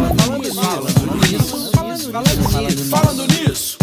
falando nisso, falando nisso, falando nisso.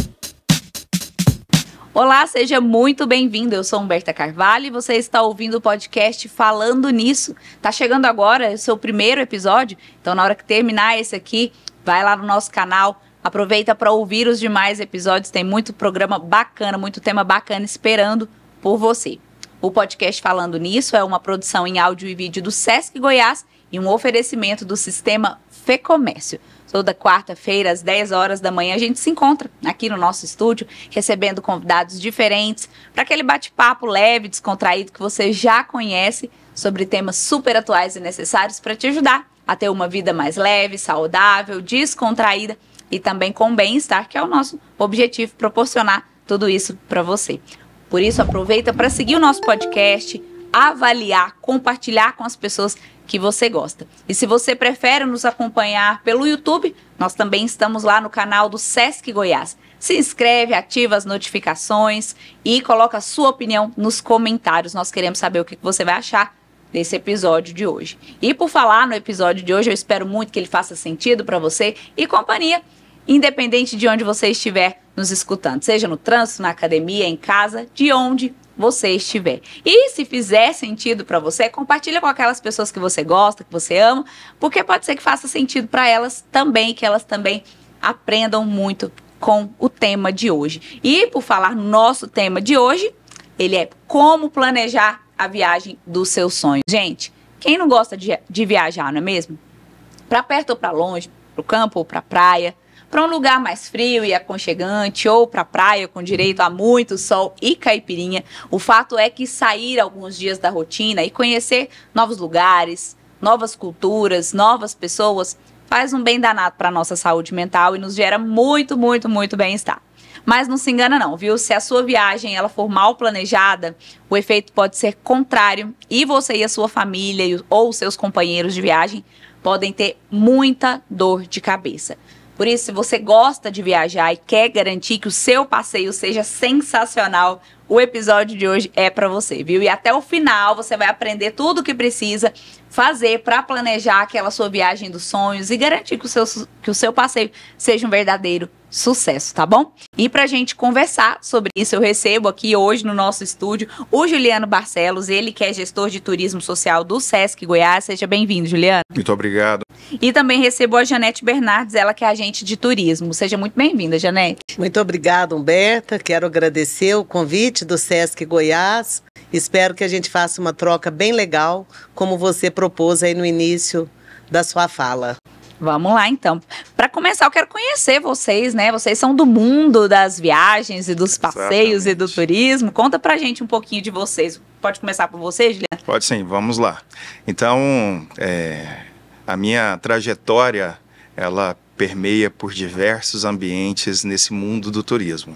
Olá, seja muito bem-vindo. Eu sou Humberta Carvalho e você está ouvindo o podcast Falando Nisso. Tá chegando agora, o seu primeiro episódio, então na hora que terminar esse aqui, vai lá no nosso canal, aproveita para ouvir os demais episódios, tem muito programa bacana, muito tema bacana esperando por você. O podcast Falando Nisso é uma produção em áudio e vídeo do Sesc Goiás e um oferecimento do sistema Fê Comércio. Toda quarta-feira, às 10 horas da manhã, a gente se encontra aqui no nosso estúdio, recebendo convidados diferentes, para aquele bate-papo leve, descontraído que você já conhece, sobre temas super atuais e necessários para te ajudar a ter uma vida mais leve, saudável, descontraída e também com bem-estar, que é o nosso objetivo proporcionar tudo isso para você. Por isso, aproveita para seguir o nosso podcast, avaliar, compartilhar com as pessoas que você gosta. E se você prefere nos acompanhar pelo YouTube, nós também estamos lá no canal do Sesc Goiás. Se inscreve, ativa as notificações e coloca a sua opinião nos comentários. Nós queremos saber o que você vai achar desse episódio de hoje. E por falar no episódio de hoje, eu espero muito que ele faça sentido para você e companhia, independente de onde você estiver nos escutando, seja no trânsito, na academia, em casa, de onde você estiver. E se fizer sentido para você, compartilha com aquelas pessoas que você gosta, que você ama, porque pode ser que faça sentido para elas também, que elas também aprendam muito com o tema de hoje. E por falar no nosso tema de hoje, ele é como planejar a viagem do seu sonho. Gente, quem não gosta de, de viajar, não é mesmo? Para perto ou para longe, para o campo ou para a praia, para um lugar mais frio e aconchegante ou para a praia com direito a muito sol e caipirinha, o fato é que sair alguns dias da rotina e conhecer novos lugares, novas culturas, novas pessoas faz um bem danado para nossa saúde mental e nos gera muito, muito, muito bem-estar. Mas não se engana não, viu? Se a sua viagem ela for mal planejada, o efeito pode ser contrário e você e a sua família ou seus companheiros de viagem podem ter muita dor de cabeça. Por isso, se você gosta de viajar e quer garantir que o seu passeio seja sensacional, o episódio de hoje é para você, viu? E até o final você vai aprender tudo o que precisa fazer para planejar aquela sua viagem dos sonhos e garantir que o, seu, que o seu passeio seja um verdadeiro sucesso, tá bom? E para a gente conversar sobre isso, eu recebo aqui hoje no nosso estúdio o Juliano Barcelos, ele que é gestor de turismo social do SESC Goiás. Seja bem-vindo, Juliano. Muito obrigado. E também recebo a Janete Bernardes, ela que é agente de turismo. Seja muito bem-vinda, Janete. Muito obrigado, Humberta. Quero agradecer o convite convite do SESC Goiás. Espero que a gente faça uma troca bem legal, como você propôs aí no início da sua fala. Vamos lá, então. Para começar, eu quero conhecer vocês, né? Vocês são do mundo das viagens e dos passeios Exatamente. e do turismo. Conta pra gente um pouquinho de vocês. Pode começar por você, Juliana? Pode sim, vamos lá. Então, é, a minha trajetória, ela permeia por diversos ambientes nesse mundo do turismo.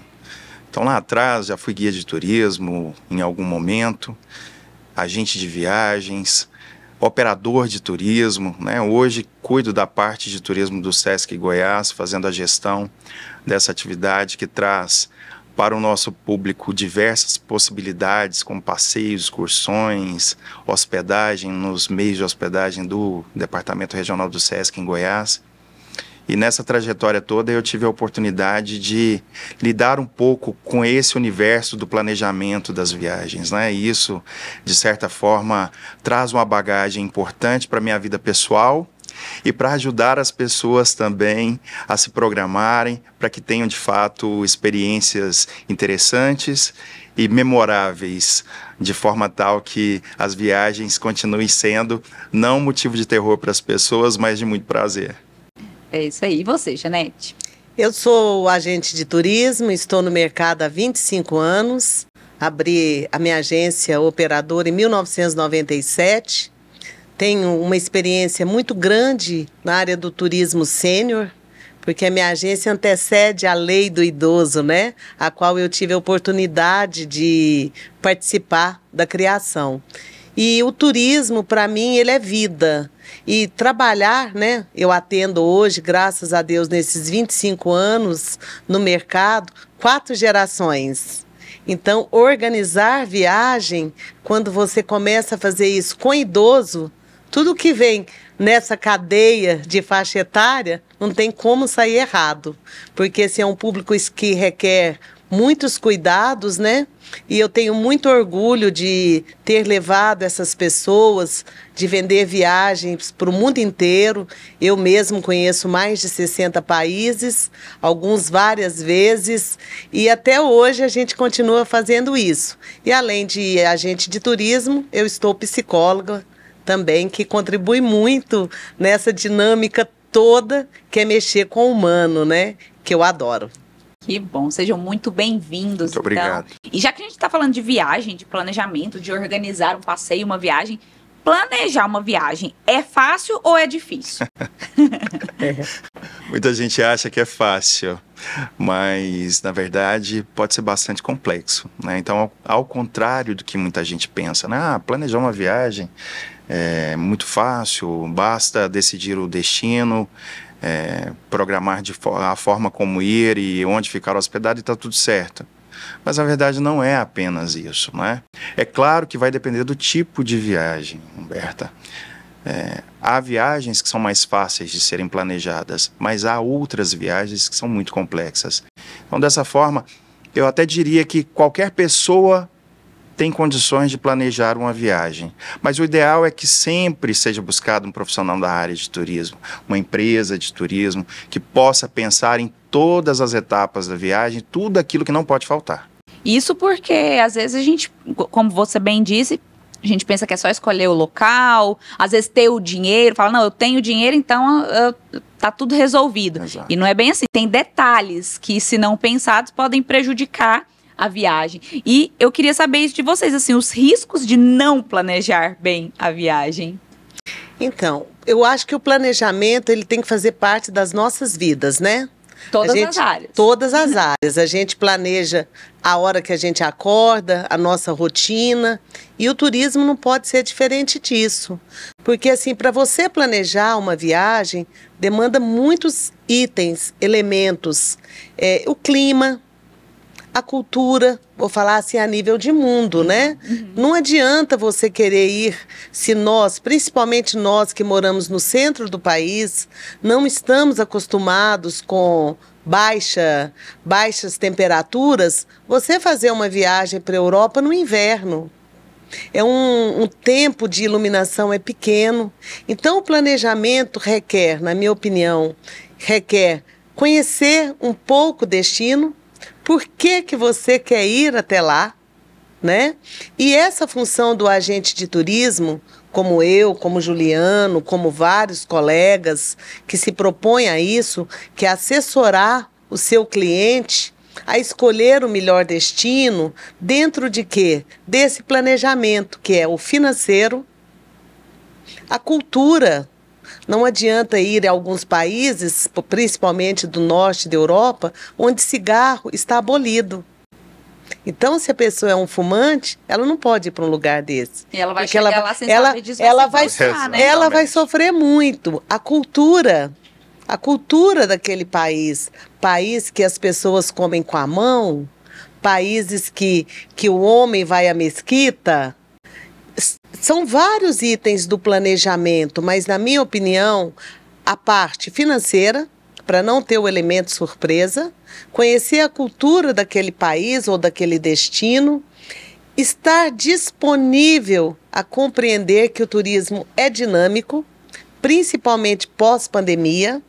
Então lá atrás já fui guia de turismo em algum momento, agente de viagens, operador de turismo, né? Hoje cuido da parte de turismo do SESC Goiás, fazendo a gestão dessa atividade que traz para o nosso público diversas possibilidades, como passeios, excursões, hospedagem nos meios de hospedagem do Departamento Regional do SESC em Goiás. E nessa trajetória toda eu tive a oportunidade de lidar um pouco com esse universo do planejamento das viagens, né? E isso, de certa forma, traz uma bagagem importante para minha vida pessoal e para ajudar as pessoas também a se programarem para que tenham de fato experiências interessantes e memoráveis, de forma tal que as viagens continuem sendo não motivo de terror para as pessoas, mas de muito prazer. É isso aí. E você, Janete? Eu sou agente de turismo, estou no mercado há 25 anos. Abri a minha agência operadora em 1997. Tenho uma experiência muito grande na área do turismo sênior, porque a minha agência antecede a lei do idoso, né? A qual eu tive a oportunidade de participar da criação. E o turismo, para mim, ele é vida. E trabalhar, né? Eu atendo hoje, graças a Deus, nesses 25 anos no mercado, quatro gerações. Então, organizar viagem, quando você começa a fazer isso com idoso, tudo que vem nessa cadeia de faixa etária não tem como sair errado, porque esse assim, é um público que requer muitos cuidados, né? E eu tenho muito orgulho de ter levado essas pessoas, de vender viagens para o mundo inteiro. Eu mesmo conheço mais de 60 países, alguns várias vezes, e até hoje a gente continua fazendo isso. E além de agente de turismo, eu estou psicóloga também, que contribui muito nessa dinâmica toda que é mexer com o humano, né? Que eu adoro. Que bom, sejam muito bem-vindos. Muito então. obrigado. E já que a gente está falando de viagem, de planejamento, de organizar um passeio, uma viagem, planejar uma viagem é fácil ou é difícil? É. Muita gente acha que é fácil, mas na verdade pode ser bastante complexo. Né? Então, ao, ao contrário do que muita gente pensa, né? ah, planejar uma viagem é muito fácil, basta decidir o destino é, programar de a forma como ir e onde ficar hospedado e está tudo certo. Mas na verdade não é apenas isso, não é? É claro que vai depender do tipo de viagem, Humberta. É, há viagens que são mais fáceis de serem planejadas, mas há outras viagens que são muito complexas. Então, dessa forma, eu até diria que qualquer pessoa tem condições de planejar uma viagem. Mas o ideal é que sempre seja buscado um profissional da área de turismo, uma empresa de turismo, que possa pensar em todas as etapas da viagem, tudo aquilo que não pode faltar. Isso porque, às vezes, a gente, como você bem disse, a gente pensa que é só escolher o local, às vezes ter o dinheiro, fala, não, eu tenho dinheiro, então está tá tudo resolvido. Exato. E não é bem assim. Tem detalhes que, se não pensados, podem prejudicar a viagem. E eu queria saber isso de vocês, assim, os riscos de não planejar bem a viagem. Então, eu acho que o planejamento ele tem que fazer parte das nossas vidas, né? Todas gente, as áreas. Todas as áreas. A gente planeja a hora que a gente acorda, a nossa rotina. E o turismo não pode ser diferente disso. Porque, assim, para você planejar uma viagem, demanda muitos itens, elementos. É, o clima, a cultura, vou falar assim a nível de mundo, né? Uhum. Não adianta você querer ir se nós, principalmente nós que moramos no centro do país, não estamos acostumados com baixa, baixas temperaturas, você fazer uma viagem para a Europa no inverno. É um, um, tempo de iluminação é pequeno. Então o planejamento requer, na minha opinião, requer conhecer um pouco o destino, por que, que você quer ir até lá? Né? E essa função do agente de turismo, como eu, como Juliano, como vários colegas que se propõem a isso, que é assessorar o seu cliente a escolher o melhor destino dentro de quê? Desse planejamento que é o financeiro, a cultura não adianta ir a alguns países, principalmente do norte da Europa, onde cigarro está abolido. Então, se a pessoa é um fumante, ela não pode ir para um lugar desse. E ela vai chegar ela, lá sem ela, saber ela vai, né? ela vai sofrer muito. A cultura, a cultura daquele país, país que as pessoas comem com a mão, países que, que o homem vai à mesquita, são vários itens do planejamento, mas, na minha opinião, a parte financeira, para não ter o elemento surpresa, conhecer a cultura daquele país ou daquele destino, estar disponível a compreender que o turismo é dinâmico, principalmente pós-pandemia,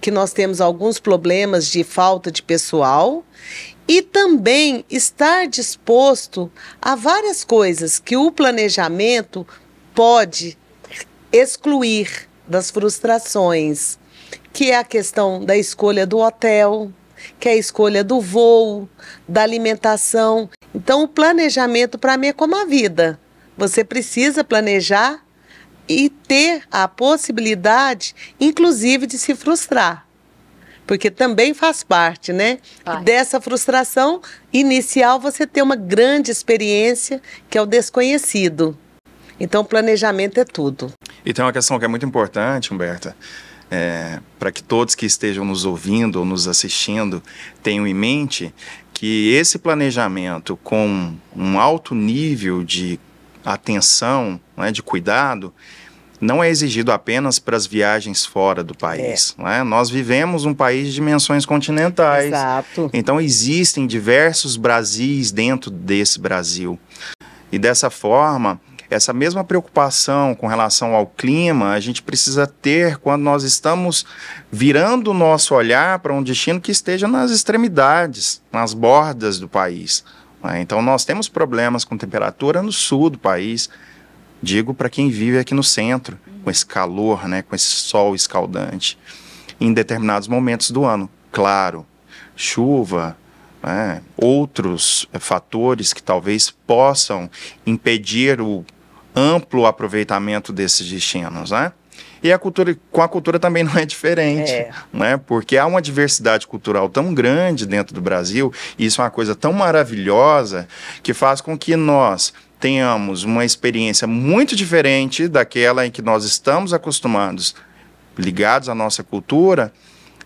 que nós temos alguns problemas de falta de pessoal e também estar disposto a várias coisas que o planejamento pode excluir das frustrações, que é a questão da escolha do hotel, que é a escolha do voo, da alimentação. Então, o planejamento para mim é como a vida. Você precisa planejar e ter a possibilidade, inclusive, de se frustrar. Porque também faz parte, né? Dessa frustração inicial, você ter uma grande experiência, que é o desconhecido. Então, planejamento é tudo. E tem uma questão que é muito importante, Humberta. É, para que todos que estejam nos ouvindo ou nos assistindo tenham em mente que esse planejamento com um alto nível de atenção, né, de cuidado, não é exigido apenas para as viagens fora do país. É. Né? Nós vivemos um país de dimensões continentais. Exato. Então existem diversos Brasis dentro desse Brasil. E dessa forma, essa mesma preocupação com relação ao clima a gente precisa ter quando nós estamos virando o nosso olhar para um destino que esteja nas extremidades, nas bordas do país. É? Então, nós temos problemas com temperatura no sul do país, Digo para quem vive aqui no centro, uhum. com esse calor, né, com esse sol escaldante. Em determinados momentos do ano, claro, chuva, né, outros eh, fatores que talvez possam impedir o amplo aproveitamento desses destinos, né? E a cultura, com a cultura também não é diferente, é. né? Porque há uma diversidade cultural tão grande dentro do Brasil, e isso é uma coisa tão maravilhosa que faz com que nós tenhamos uma experiência muito diferente daquela em que nós estamos acostumados, ligados à nossa cultura,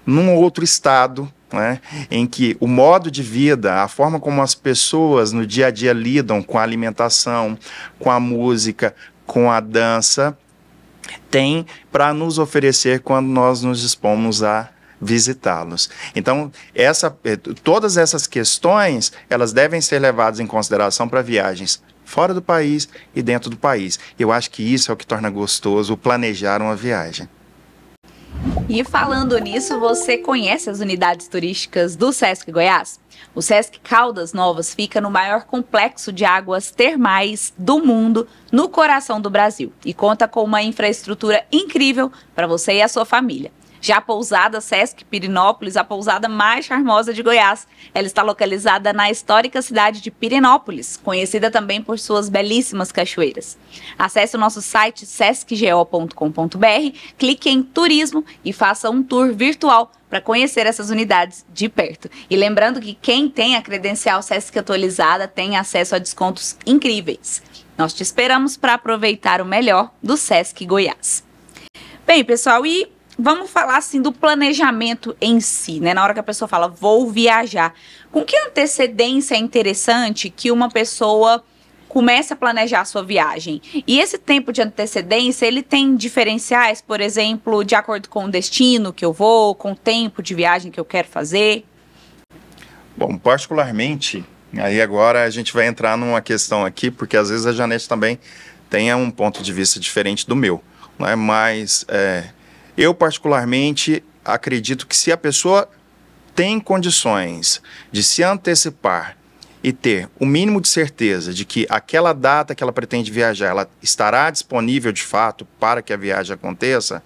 num outro estado, né, em que o modo de vida, a forma como as pessoas no dia a dia lidam com a alimentação, com a música, com a dança, tem para nos oferecer quando nós nos dispomos a visitá-los. Então, essa, eh, todas essas questões, elas devem ser levadas em consideração para viagens fora do país e dentro do país. Eu acho que isso é o que torna gostoso planejar uma viagem. E falando nisso, você conhece as unidades turísticas do Sesc Goiás? O Sesc Caldas Novas fica no maior complexo de águas termais do mundo, no coração do Brasil, e conta com uma infraestrutura incrível para você e a sua família. Já a pousada Sesc Pirinópolis, a pousada mais charmosa de Goiás, ela está localizada na histórica cidade de Pirinópolis, conhecida também por suas belíssimas cachoeiras. Acesse o nosso site sescgo.com.br, clique em turismo e faça um tour virtual para conhecer essas unidades de perto. E lembrando que quem tem a credencial Sesc atualizada tem acesso a descontos incríveis. Nós te esperamos para aproveitar o melhor do Sesc Goiás. Bem, pessoal, e vamos falar assim do planejamento em si, né? Na hora que a pessoa fala vou viajar, com que antecedência é interessante que uma pessoa comece a planejar a sua viagem? E esse tempo de antecedência, ele tem diferenciais, por exemplo, de acordo com o destino que eu vou, com o tempo de viagem que eu quero fazer? Bom, particularmente, aí agora a gente vai entrar numa questão aqui, porque às vezes a Janete também tem um ponto de vista diferente do meu, né? Mas é, eu, particularmente, acredito que se a pessoa tem condições de se antecipar e ter o mínimo de certeza de que aquela data que ela pretende viajar, ela estará disponível de fato para que a viagem aconteça,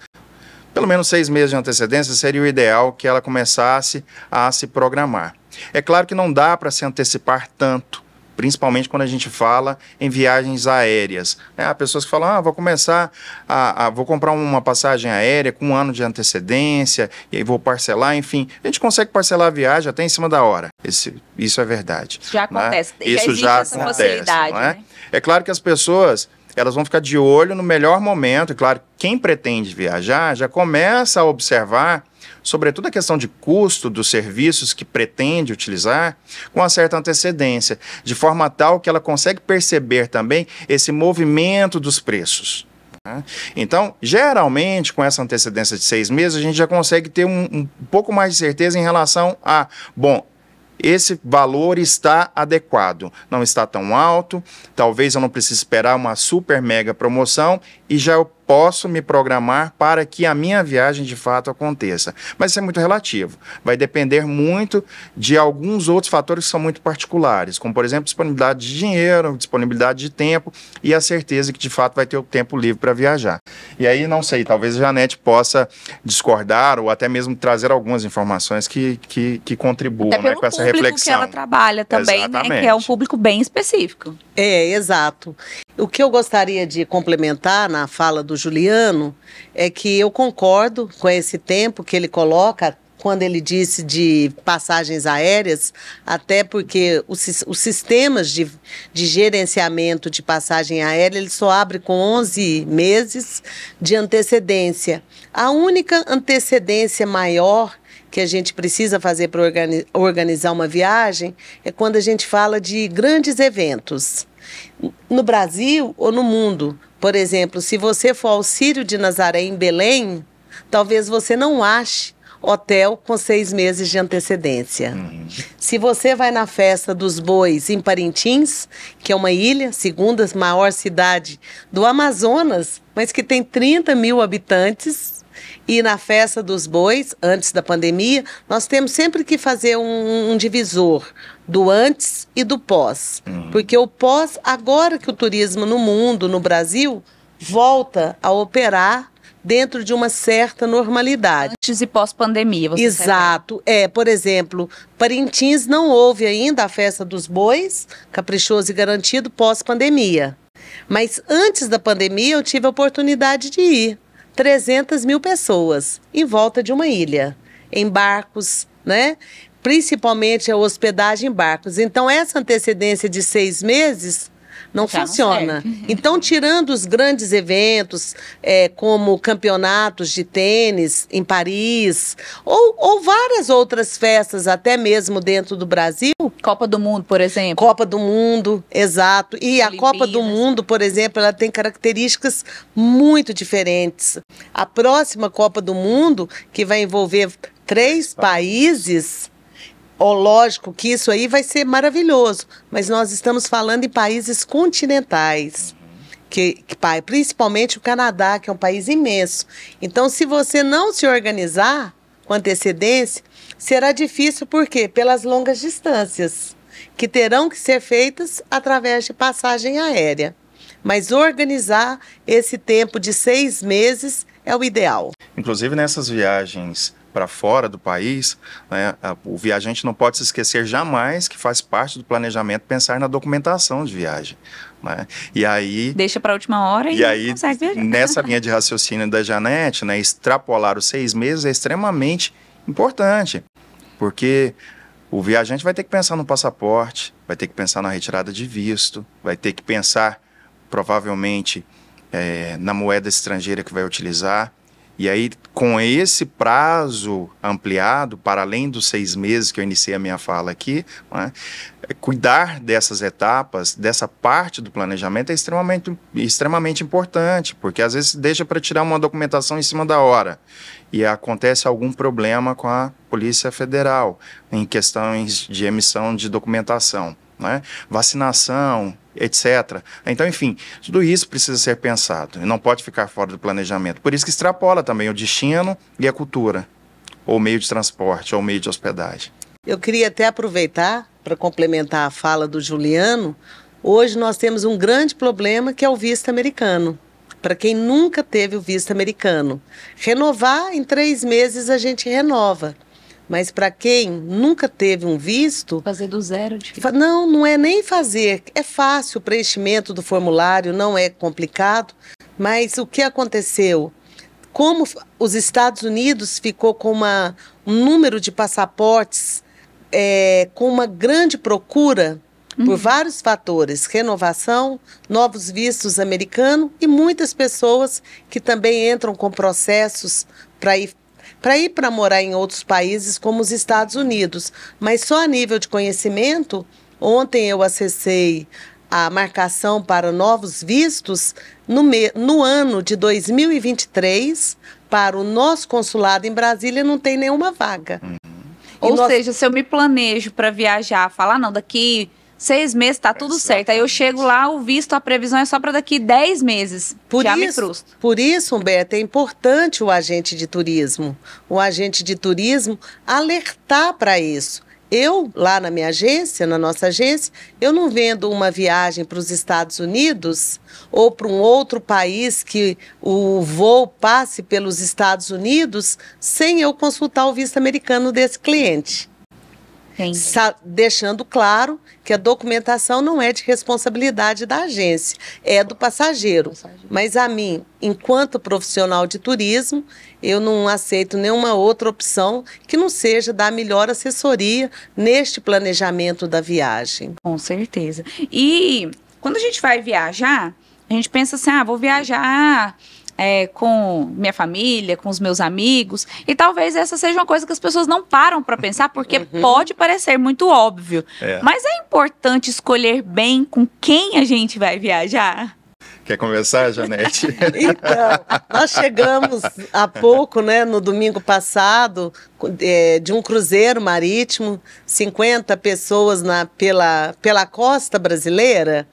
pelo menos seis meses de antecedência seria o ideal que ela começasse a se programar. É claro que não dá para se antecipar tanto, principalmente quando a gente fala em viagens aéreas. Né? Há pessoas que falam, ah, vou começar, a, a, vou comprar uma passagem aérea com um ano de antecedência, e aí vou parcelar, enfim. A gente consegue parcelar a viagem até em cima da hora. Esse, isso é verdade. Já né? acontece. Isso já, já acontece. É? Né? é claro que as pessoas elas vão ficar de olho no melhor momento. E claro, quem pretende viajar já começa a observar sobretudo a questão de custo dos serviços que pretende utilizar, com uma certa antecedência, de forma tal que ela consegue perceber também esse movimento dos preços. Né? Então, geralmente, com essa antecedência de seis meses, a gente já consegue ter um, um, pouco mais de certeza em relação a, bom, esse valor está adequado, não está tão alto, talvez eu não precise esperar uma super mega promoção e já eu posso me programar para que a minha viagem de fato aconteça. Mas isso é muito relativo. Vai depender muito de alguns outros fatores que são muito particulares, como, por exemplo, disponibilidade de dinheiro, disponibilidade de tempo e a certeza que de fato vai ter o tempo livre para viajar. E aí, não sei, talvez a Janete possa discordar ou até mesmo trazer algumas informações que, que, que contribuam né, com essa reflexão. que ela trabalha também, né, que é um público bem específico. É, exato. O que eu gostaria de complementar na fala do Juliano é que eu concordo com esse tempo que ele coloca quando ele disse de passagens aéreas, até porque os, os sistemas de, de gerenciamento de passagem aérea, ele só abre com 11 meses de antecedência. A única antecedência maior que a gente precisa fazer para organizar uma viagem é quando a gente fala de grandes eventos. No Brasil ou no mundo, por exemplo, se você for ao Círio de Nazaré em Belém, talvez você não ache hotel com seis meses de antecedência. Uhum. Se você vai na festa dos bois em Parintins, que é uma ilha, segunda maior cidade do Amazonas, mas que tem 30 mil habitantes, e na festa dos bois, antes da pandemia, nós temos sempre que fazer um, um divisor do antes e do pós. Uhum. Porque o pós, agora que o turismo no mundo, no Brasil, volta a operar dentro de uma certa normalidade. Antes e pós-pandemia, você Exato. É, por exemplo, Parintins não houve ainda a festa dos bois, caprichoso e garantido, pós-pandemia. Mas antes da pandemia, eu tive a oportunidade de ir. 300 mil pessoas em volta de uma ilha, em barcos, né? Principalmente a hospedagem em barcos. Então, essa antecedência de seis meses não Já funciona. Não uhum. então, tirando os grandes eventos, é, como campeonatos de tênis em Paris, ou, ou várias outras festas, até mesmo dentro do Brasil. Copa do Mundo, por exemplo. Copa do Mundo, exato. E Olimpíadas. a Copa do Mundo, por exemplo, ela tem características muito diferentes. A próxima Copa do Mundo, que vai envolver três países Ó, lógico que isso aí vai ser maravilhoso, mas nós estamos falando em países continentais. Que, que, principalmente o Canadá, que é um país imenso. Então, se você não se organizar com antecedência, será difícil, por quê? Pelas longas distâncias, que terão que ser feitas através de passagem aérea. Mas organizar esse tempo de seis meses é o ideal. Inclusive nessas viagens para fora do país, né, o viajante não pode se esquecer jamais que faz parte do planejamento pensar na documentação de viagem. Né? E aí deixa para a última hora e, e aí consegue viajar. nessa linha de raciocínio da Janete, né, extrapolar os seis meses é extremamente importante, porque o viajante vai ter que pensar no passaporte, vai ter que pensar na retirada de visto, vai ter que pensar provavelmente é, na moeda estrangeira que vai utilizar e aí, com esse prazo ampliado, para além dos seis meses que eu iniciei a minha fala aqui, né, cuidar dessas etapas, dessa parte do planejamento é extremamente, extremamente importante, porque às vezes deixa para tirar uma documentação em cima da hora e acontece algum problema com a Polícia Federal em questões de emissão de documentação. Né? Vacinação, etc. Então, enfim, tudo isso precisa ser pensado e não pode ficar fora do planejamento. Por isso que extrapola também o destino e a cultura, ou meio de transporte, ou meio de hospedagem. Eu queria até aproveitar para complementar a fala do Juliano. Hoje nós temos um grande problema que é o visto americano. Para quem nunca teve o visto americano, renovar em três meses a gente renova. Mas para quem nunca teve um visto. Fazer do zero, é difícil. Não, não é nem fazer. É fácil o preenchimento do formulário, não é complicado. Mas o que aconteceu? Como os Estados Unidos ficou com uma, um número de passaportes é, com uma grande procura uhum. por vários fatores: renovação, novos vistos americanos e muitas pessoas que também entram com processos para ir para ir para morar em outros países como os Estados Unidos, mas só a nível de conhecimento. Ontem eu acessei a marcação para novos vistos no, me, no ano de 2023 para o nosso consulado em Brasília não tem nenhuma vaga. Uhum. Ou nós... seja, se eu me planejo para viajar, falar ah, não daqui seis meses, tá tudo certo. Aí eu chego lá, o visto, a previsão é só para daqui dez meses. Por Já isso, Por isso, Humberto, é importante o agente de turismo. O agente de turismo alertar para isso. Eu, lá na minha agência, na nossa agência, eu não vendo uma viagem para os Estados Unidos ou para um outro país que o voo passe pelos Estados Unidos sem eu consultar o visto americano desse cliente deixando claro que a documentação não é de responsabilidade da agência, é do passageiro. Mas a mim, enquanto profissional de turismo, eu não aceito nenhuma outra opção que não seja dar melhor assessoria neste planejamento da viagem. Com certeza. E quando a gente vai viajar, a gente pensa assim, ah, vou viajar é, com minha família, com os meus amigos. E talvez essa seja uma coisa que as pessoas não param para pensar, porque uhum. pode parecer muito óbvio. É. Mas é importante escolher bem com quem a gente vai viajar. Quer conversar, Janete? então, nós chegamos há pouco, né, no domingo passado, é, de um cruzeiro marítimo, 50 pessoas na, pela, pela costa brasileira.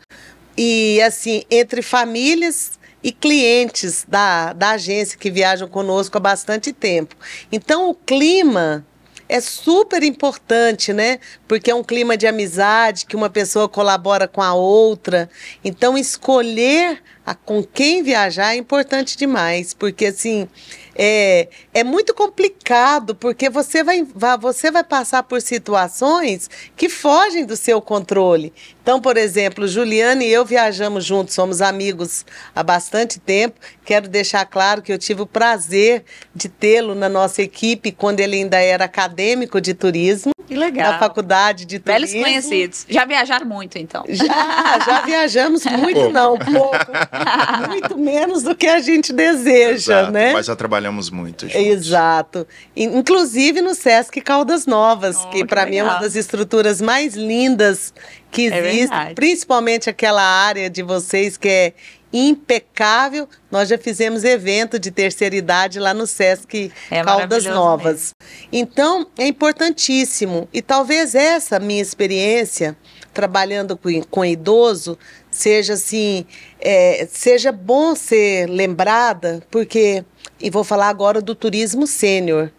E, assim, entre famílias, e clientes da, da agência que viajam conosco há bastante tempo. Então, o clima é super importante, né? Porque é um clima de amizade, que uma pessoa colabora com a outra. Então, escolher com quem viajar é importante demais, porque assim é, é muito complicado, porque você vai, vai, você vai passar por situações que fogem do seu controle. Então, por exemplo, Juliana e eu viajamos juntos, somos amigos há bastante tempo. Quero deixar claro que eu tive o prazer de tê-lo na nossa equipe quando ele ainda era acadêmico de turismo. Que legal. Na faculdade de turismo. Velhos conhecidos. Já viajaram muito, então. Já, já viajamos é. muito, pouco. não, pouco. muito menos do que a gente deseja, Exato, né? Mas já trabalhamos muito. gente. Exato. Inclusive no Sesc Caldas Novas, oh, que, que para mim é uma das estruturas mais lindas que é existe, é principalmente aquela área de vocês que é impecável. Nós já fizemos evento de terceira idade lá no SESC é Caldas Novas. Mesmo. Então, é importantíssimo. E talvez essa minha experiência trabalhando com, com idoso seja assim, é, seja bom ser lembrada, porque e vou falar agora do turismo sênior.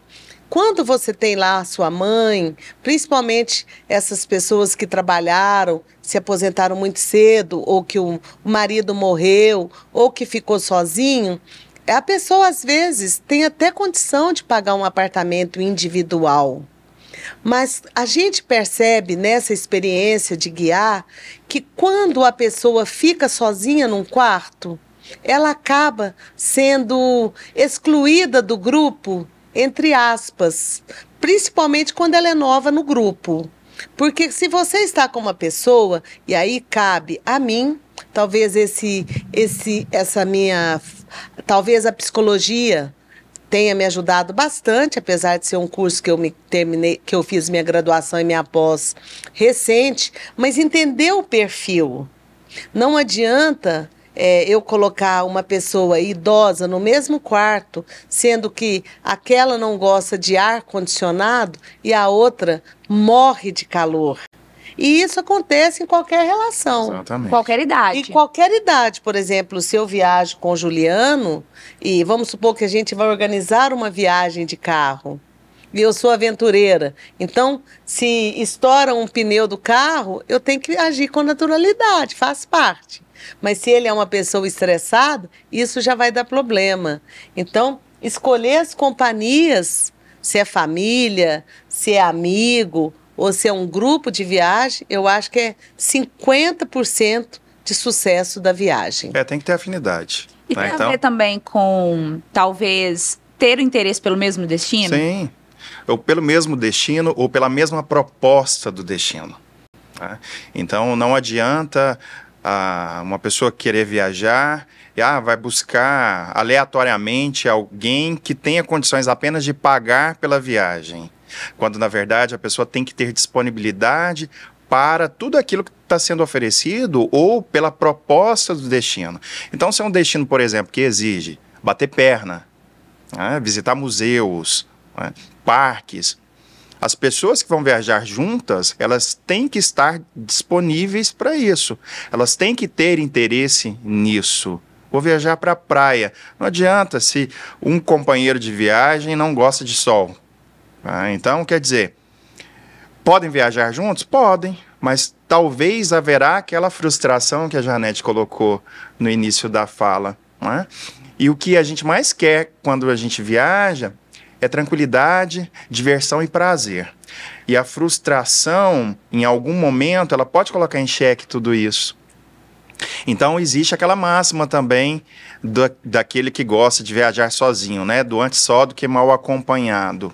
Quando você tem lá sua mãe, principalmente essas pessoas que trabalharam, se aposentaram muito cedo, ou que o marido morreu, ou que ficou sozinho, a pessoa às vezes tem até condição de pagar um apartamento individual. Mas a gente percebe nessa experiência de guiar que quando a pessoa fica sozinha num quarto, ela acaba sendo excluída do grupo entre aspas, principalmente quando ela é nova no grupo. Porque se você está com uma pessoa, e aí cabe a mim, talvez esse, esse, essa minha, talvez a psicologia tenha me ajudado bastante, apesar de ser um curso que eu me terminei, que eu fiz minha graduação e minha pós recente, mas entender o perfil. Não adianta é, eu colocar uma pessoa idosa no mesmo quarto, sendo que aquela não gosta de ar-condicionado e a outra morre de calor. E isso acontece em qualquer relação. Exatamente. Qualquer idade. Em qualquer idade, por exemplo, se eu viajo com o Juliano, e vamos supor que a gente vai organizar uma viagem de carro. E eu sou aventureira. Então, se estoura um pneu do carro, eu tenho que agir com naturalidade, faz parte. Mas se ele é uma pessoa estressada, isso já vai dar problema. Então, escolher as companhias, se é família, se é amigo ou se é um grupo de viagem, eu acho que é 50% de sucesso da viagem. É, tem que ter afinidade. E tá? tem então? a ver também com, talvez, ter o interesse pelo mesmo destino? Sim, ou pelo mesmo destino, ou pela mesma proposta do destino. Né? Então, não adianta a uma pessoa querer viajar e ah, vai buscar aleatoriamente alguém que tenha condições apenas de pagar pela viagem, quando na verdade a pessoa tem que ter disponibilidade para tudo aquilo que está sendo oferecido ou pela proposta do destino. Então, se é um destino, por exemplo, que exige bater perna, né, visitar museus, né, parques, as pessoas que vão viajar juntas, elas têm que estar disponíveis para isso. Elas têm que ter interesse nisso. Vou viajar para a praia. Não adianta se um companheiro de viagem não gosta de sol. Ah, então, quer dizer, podem viajar juntos? Podem, mas talvez haverá aquela frustração que a Janete colocou no início da fala. É? E o que a gente mais quer quando a gente viaja é tranquilidade, diversão e prazer. E a frustração, em algum momento, ela pode colocar em xeque tudo isso. Então existe aquela máxima também daquele que gosta de viajar sozinho, né? Do antes só do que mal acompanhado.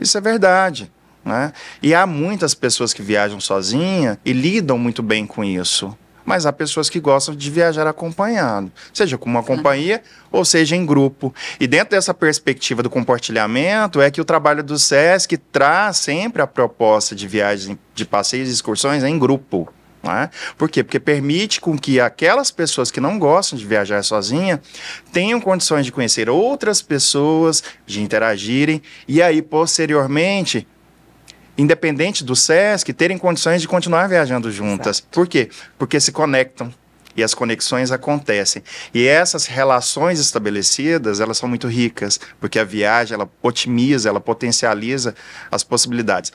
Isso é verdade. Né? E há muitas pessoas que viajam sozinha e lidam muito bem com isso mas há pessoas que gostam de viajar acompanhado, seja com uma companhia ou seja em grupo. E dentro dessa perspectiva do compartilhamento é que o trabalho do SESC traz sempre a proposta de viagens, de passeios e excursões em grupo. É? Por quê? Porque permite com que aquelas pessoas que não gostam de viajar sozinha tenham condições de conhecer outras pessoas, de interagirem e aí posteriormente independente do SESC, terem condições de continuar viajando juntas. Por quê? Porque se conectam e as conexões acontecem. E essas relações estabelecidas, elas são muito ricas, porque a viagem, ela otimiza, ela potencializa as possibilidades.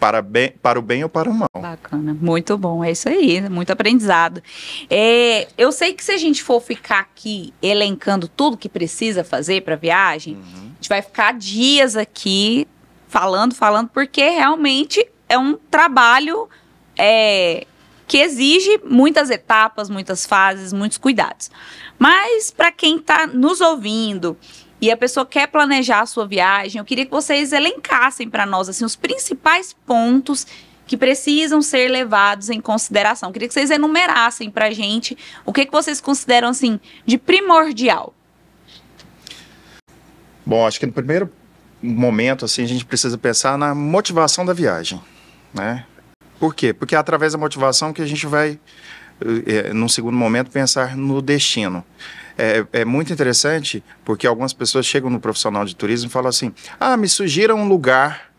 Para, bem, para o bem ou para o mal. Bacana, muito bom, é isso aí, muito aprendizado. É, eu sei que se a gente for ficar aqui elencando tudo que precisa fazer para a viagem, uhum. a gente vai ficar dias aqui falando, falando, porque realmente é um trabalho é, que exige muitas etapas, muitas fases, muitos cuidados. Mas para quem está nos ouvindo e a pessoa quer planejar a sua viagem, eu queria que vocês elencassem para nós assim os principais pontos que precisam ser levados em consideração. Eu queria que vocês enumerassem para gente o que, que vocês consideram assim de primordial. Bom, acho que no primeiro momento, assim, a gente precisa pensar na motivação da viagem, né? Por quê? Porque é através da motivação que a gente vai, é, num segundo momento, pensar no destino. É, é, muito interessante porque algumas pessoas chegam no profissional de turismo e falam assim: ah, me sugira um lugar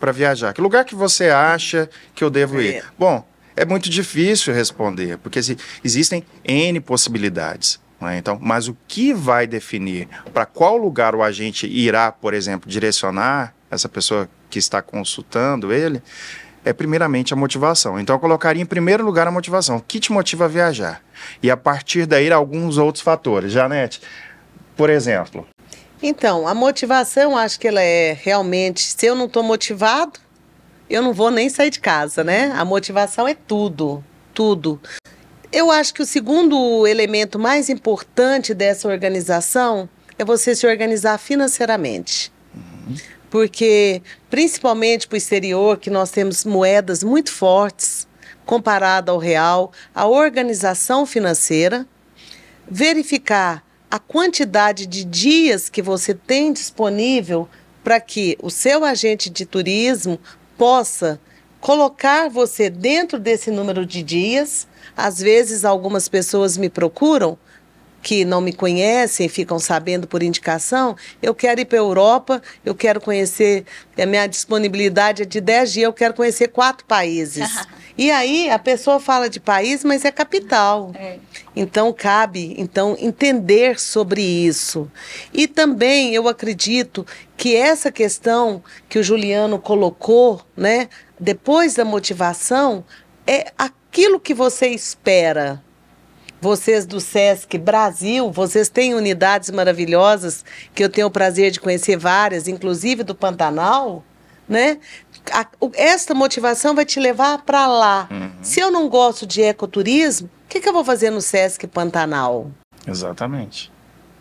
para viajar. Que lugar que você acha que eu devo ir? É. Bom, é muito difícil responder, porque assim, existem N possibilidades. Né? Então, mas o que vai definir para qual lugar o agente irá, por exemplo, direcionar essa pessoa que está consultando ele, é primeiramente a motivação. Então, eu colocaria em primeiro lugar a motivação. O que te motiva a viajar? E a partir daí, alguns outros fatores. Janete, por exemplo. Então, a motivação, acho que ela é realmente, se eu não estou motivado, eu não vou nem sair de casa, né? A motivação é tudo, tudo. Eu acho que o segundo elemento mais importante dessa organização é você se organizar financeiramente. Uhum. Porque, principalmente para o exterior, que nós temos moedas muito fortes, comparada ao real, a organização financeira, verificar a quantidade de dias que você tem disponível para que o seu agente de turismo possa colocar você dentro desse número de dias. Às vezes, algumas pessoas me procuram que não me conhecem, ficam sabendo por indicação, eu quero ir para a Europa, eu quero conhecer, a minha disponibilidade é de 10 dias, eu quero conhecer quatro países. E aí a pessoa fala de país, mas é capital. É. Então cabe então entender sobre isso. E também eu acredito que essa questão que o Juliano colocou, né, depois da motivação, é aquilo que você espera. Vocês do SESC Brasil, vocês têm unidades maravilhosas que eu tenho o prazer de conhecer várias, inclusive do Pantanal, né? a, esta motivação vai te levar para lá. Uhum. Se eu não gosto de ecoturismo, o que, que eu vou fazer no Sesc Pantanal? Exatamente.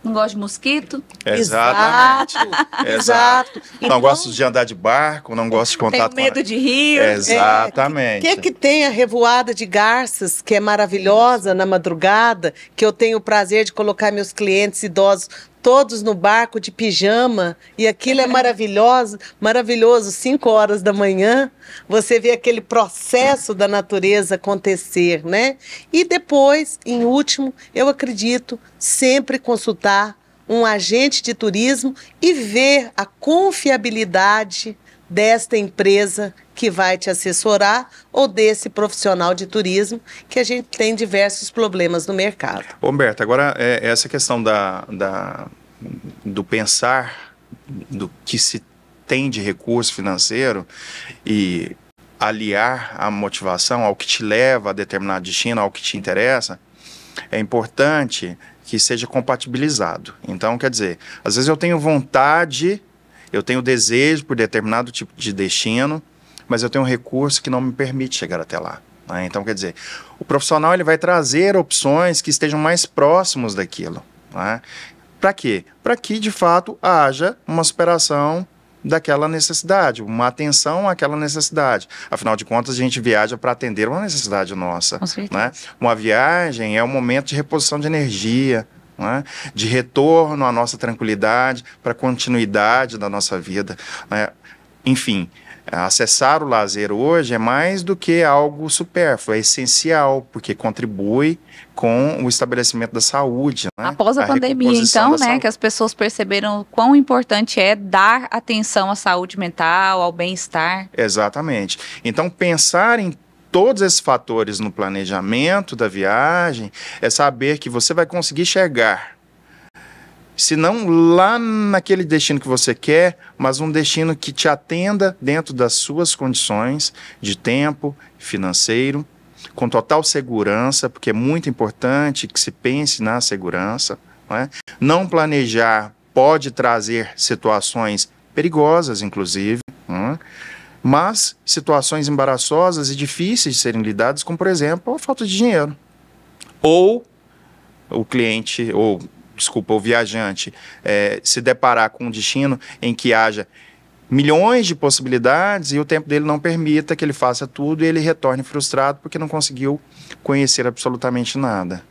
Não gosto de mosquito? Exatamente. Exato. Exato. Então, não gosto de andar de barco, não gosto de contato Tem medo de rio. Exatamente. O é, que, que, que tem a revoada de garças, que é maravilhosa na madrugada, que eu tenho o prazer de colocar meus clientes idosos todos no barco de pijama e aquilo é maravilhoso, maravilhoso, cinco horas da manhã, você vê aquele processo da natureza acontecer, né? E depois, em último, eu acredito sempre consultar um agente de turismo e ver a confiabilidade desta empresa que vai te assessorar ou desse profissional de turismo, que a gente tem diversos problemas no mercado. Humberto, agora é, essa questão da, da, do pensar do que se tem de recurso financeiro e aliar a motivação ao que te leva a determinado destino, ao que te interessa, é importante que seja compatibilizado. Então, quer dizer, às vezes eu tenho vontade eu tenho desejo por determinado tipo de destino, mas eu tenho um recurso que não me permite chegar até lá. Né? Então, quer dizer, o profissional ele vai trazer opções que estejam mais próximos daquilo. Né? Para quê? Para que, de fato, haja uma superação daquela necessidade, uma atenção àquela necessidade. Afinal de contas, a gente viaja para atender uma necessidade nossa. Né? Uma viagem é um momento de reposição de energia, né? de retorno à nossa tranquilidade, para a continuidade da nossa vida. Né? Enfim, acessar o lazer hoje é mais do que algo supérfluo, é essencial, porque contribui com o estabelecimento da saúde. Né? Após a, a pandemia, então, né, que as pessoas perceberam quão importante é dar atenção à saúde mental, ao bem-estar. Exatamente. Então, pensar em todos esses fatores no planejamento da viagem é saber que você vai conseguir chegar. Se não lá naquele destino que você quer, mas um destino que te atenda dentro das suas condições de tempo, financeiro, com total segurança, porque é muito importante que se pense na segurança. Não, é? não planejar pode trazer situações perigosas, inclusive. Não é? mas situações embaraçosas e difíceis de serem lidadas, como por exemplo a falta de dinheiro. Ou o cliente, ou desculpa, o viajante, é, se deparar com um destino em que haja milhões de possibilidades e o tempo dele não permita que ele faça tudo e ele retorne frustrado porque não conseguiu conhecer absolutamente nada.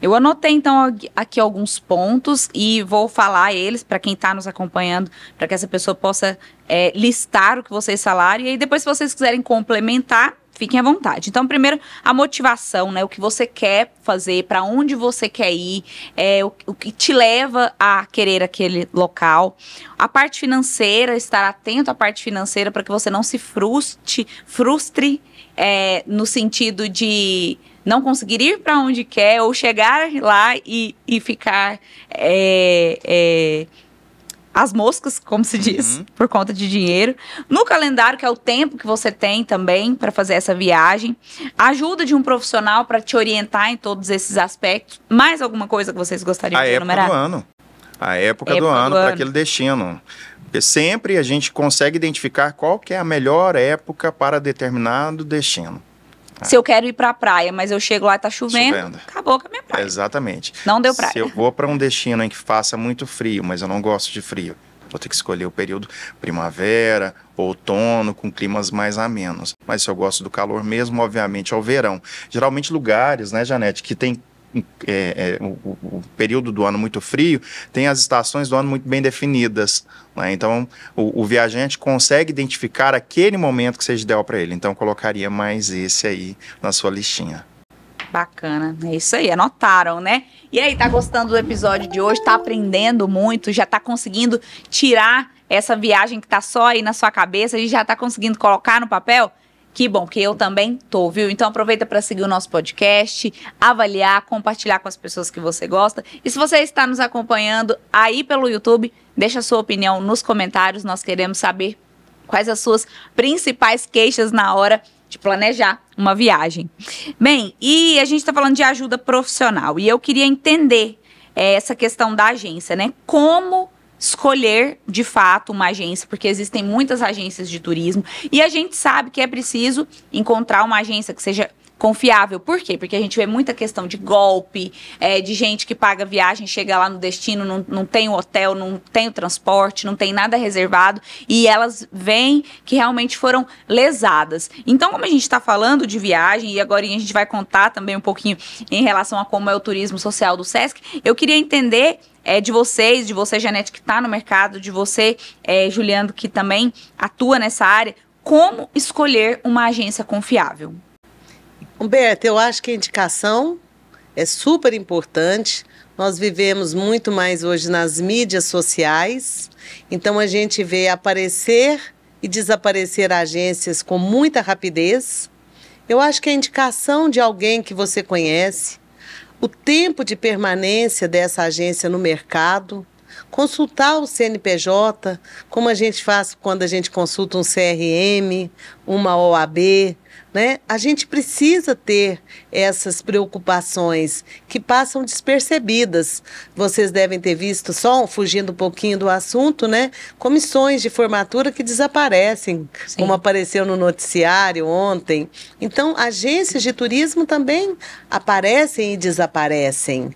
Eu anotei então aqui alguns pontos e vou falar eles para quem está nos acompanhando, para que essa pessoa possa é, listar o que vocês falaram. E aí depois, se vocês quiserem complementar, fiquem à vontade. Então, primeiro, a motivação, né? O que você quer fazer, para onde você quer ir, é, o, o, que te leva a querer aquele local. A parte financeira, estar atento à parte financeira para que você não se frustre, frustre é, no sentido de não conseguir ir para onde quer ou chegar lá e, e ficar é, é, as moscas, como se diz, uhum. por conta de dinheiro. No calendário, que é o tempo que você tem também para fazer essa viagem. A ajuda de um profissional para te orientar em todos esses aspectos. Mais alguma coisa que vocês gostariam a de enumerar? A época do ano. A época, época do ano para aquele destino. Porque sempre a gente consegue identificar qual que é a melhor época para determinado destino. É. Se eu quero ir para a praia, mas eu chego lá e tá chovendo, chovendo, acabou com a minha praia. Exatamente. Não deu praia. Se eu vou para um destino em que faça muito frio, mas eu não gosto de frio, vou ter que escolher o período primavera, outono, com climas mais amenos. Mas se eu gosto do calor mesmo, obviamente, é o verão. Geralmente lugares, né, Janete, que tem é, é, o, o, período do ano muito frio, tem as estações do ano muito bem definidas. Né? Então, o, o, viajante consegue identificar aquele momento que seja ideal para ele. Então, colocaria mais esse aí na sua listinha. Bacana, é isso aí, anotaram, né? E aí, tá gostando do episódio de hoje? Tá aprendendo muito? Já tá conseguindo tirar essa viagem que tá só aí na sua cabeça e já tá conseguindo colocar no papel? Que bom, porque eu também tô, viu? Então aproveita para seguir o nosso podcast, avaliar, compartilhar com as pessoas que você gosta. E se você está nos acompanhando aí pelo YouTube, deixa a sua opinião nos comentários. Nós queremos saber quais as suas principais queixas na hora de planejar uma viagem. Bem, e a gente está falando de ajuda profissional e eu queria entender é, essa questão da agência, né? Como escolher de fato uma agência, porque existem muitas agências de turismo e a gente sabe que é preciso encontrar uma agência que seja confiável. Por quê? Porque a gente vê muita questão de golpe, é, de gente que paga viagem, chega lá no destino, não, não tem o hotel, não tem o transporte, não tem nada reservado e elas veem que realmente foram lesadas. Então, como a gente está falando de viagem e agora a gente vai contar também um pouquinho em relação a como é o turismo social do SESC, eu queria entender é, de vocês, de você, Janete, que está no mercado, de você, é, Juliano, que também atua nessa área, como escolher uma agência confiável? Humberto, eu acho que a indicação é super importante. Nós vivemos muito mais hoje nas mídias sociais, então a gente vê aparecer e desaparecer agências com muita rapidez. Eu acho que a indicação de alguém que você conhece, o tempo de permanência dessa agência no mercado, consultar o CNPJ, como a gente faz quando a gente consulta um CRM, uma OAB, né? A gente precisa ter essas preocupações que passam despercebidas. Vocês devem ter visto, só fugindo um pouquinho do assunto, né? Comissões de formatura que desaparecem, Sim. como apareceu no noticiário ontem. Então, agências de turismo também aparecem e desaparecem.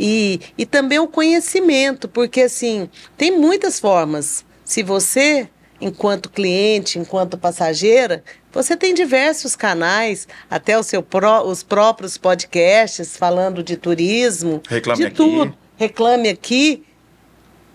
E, e também o conhecimento, porque assim, tem muitas formas. Se você enquanto cliente, enquanto passageira, você tem diversos canais, até pró, os próprios podcasts falando de turismo, Reclame de aqui. tudo. Reclame aqui.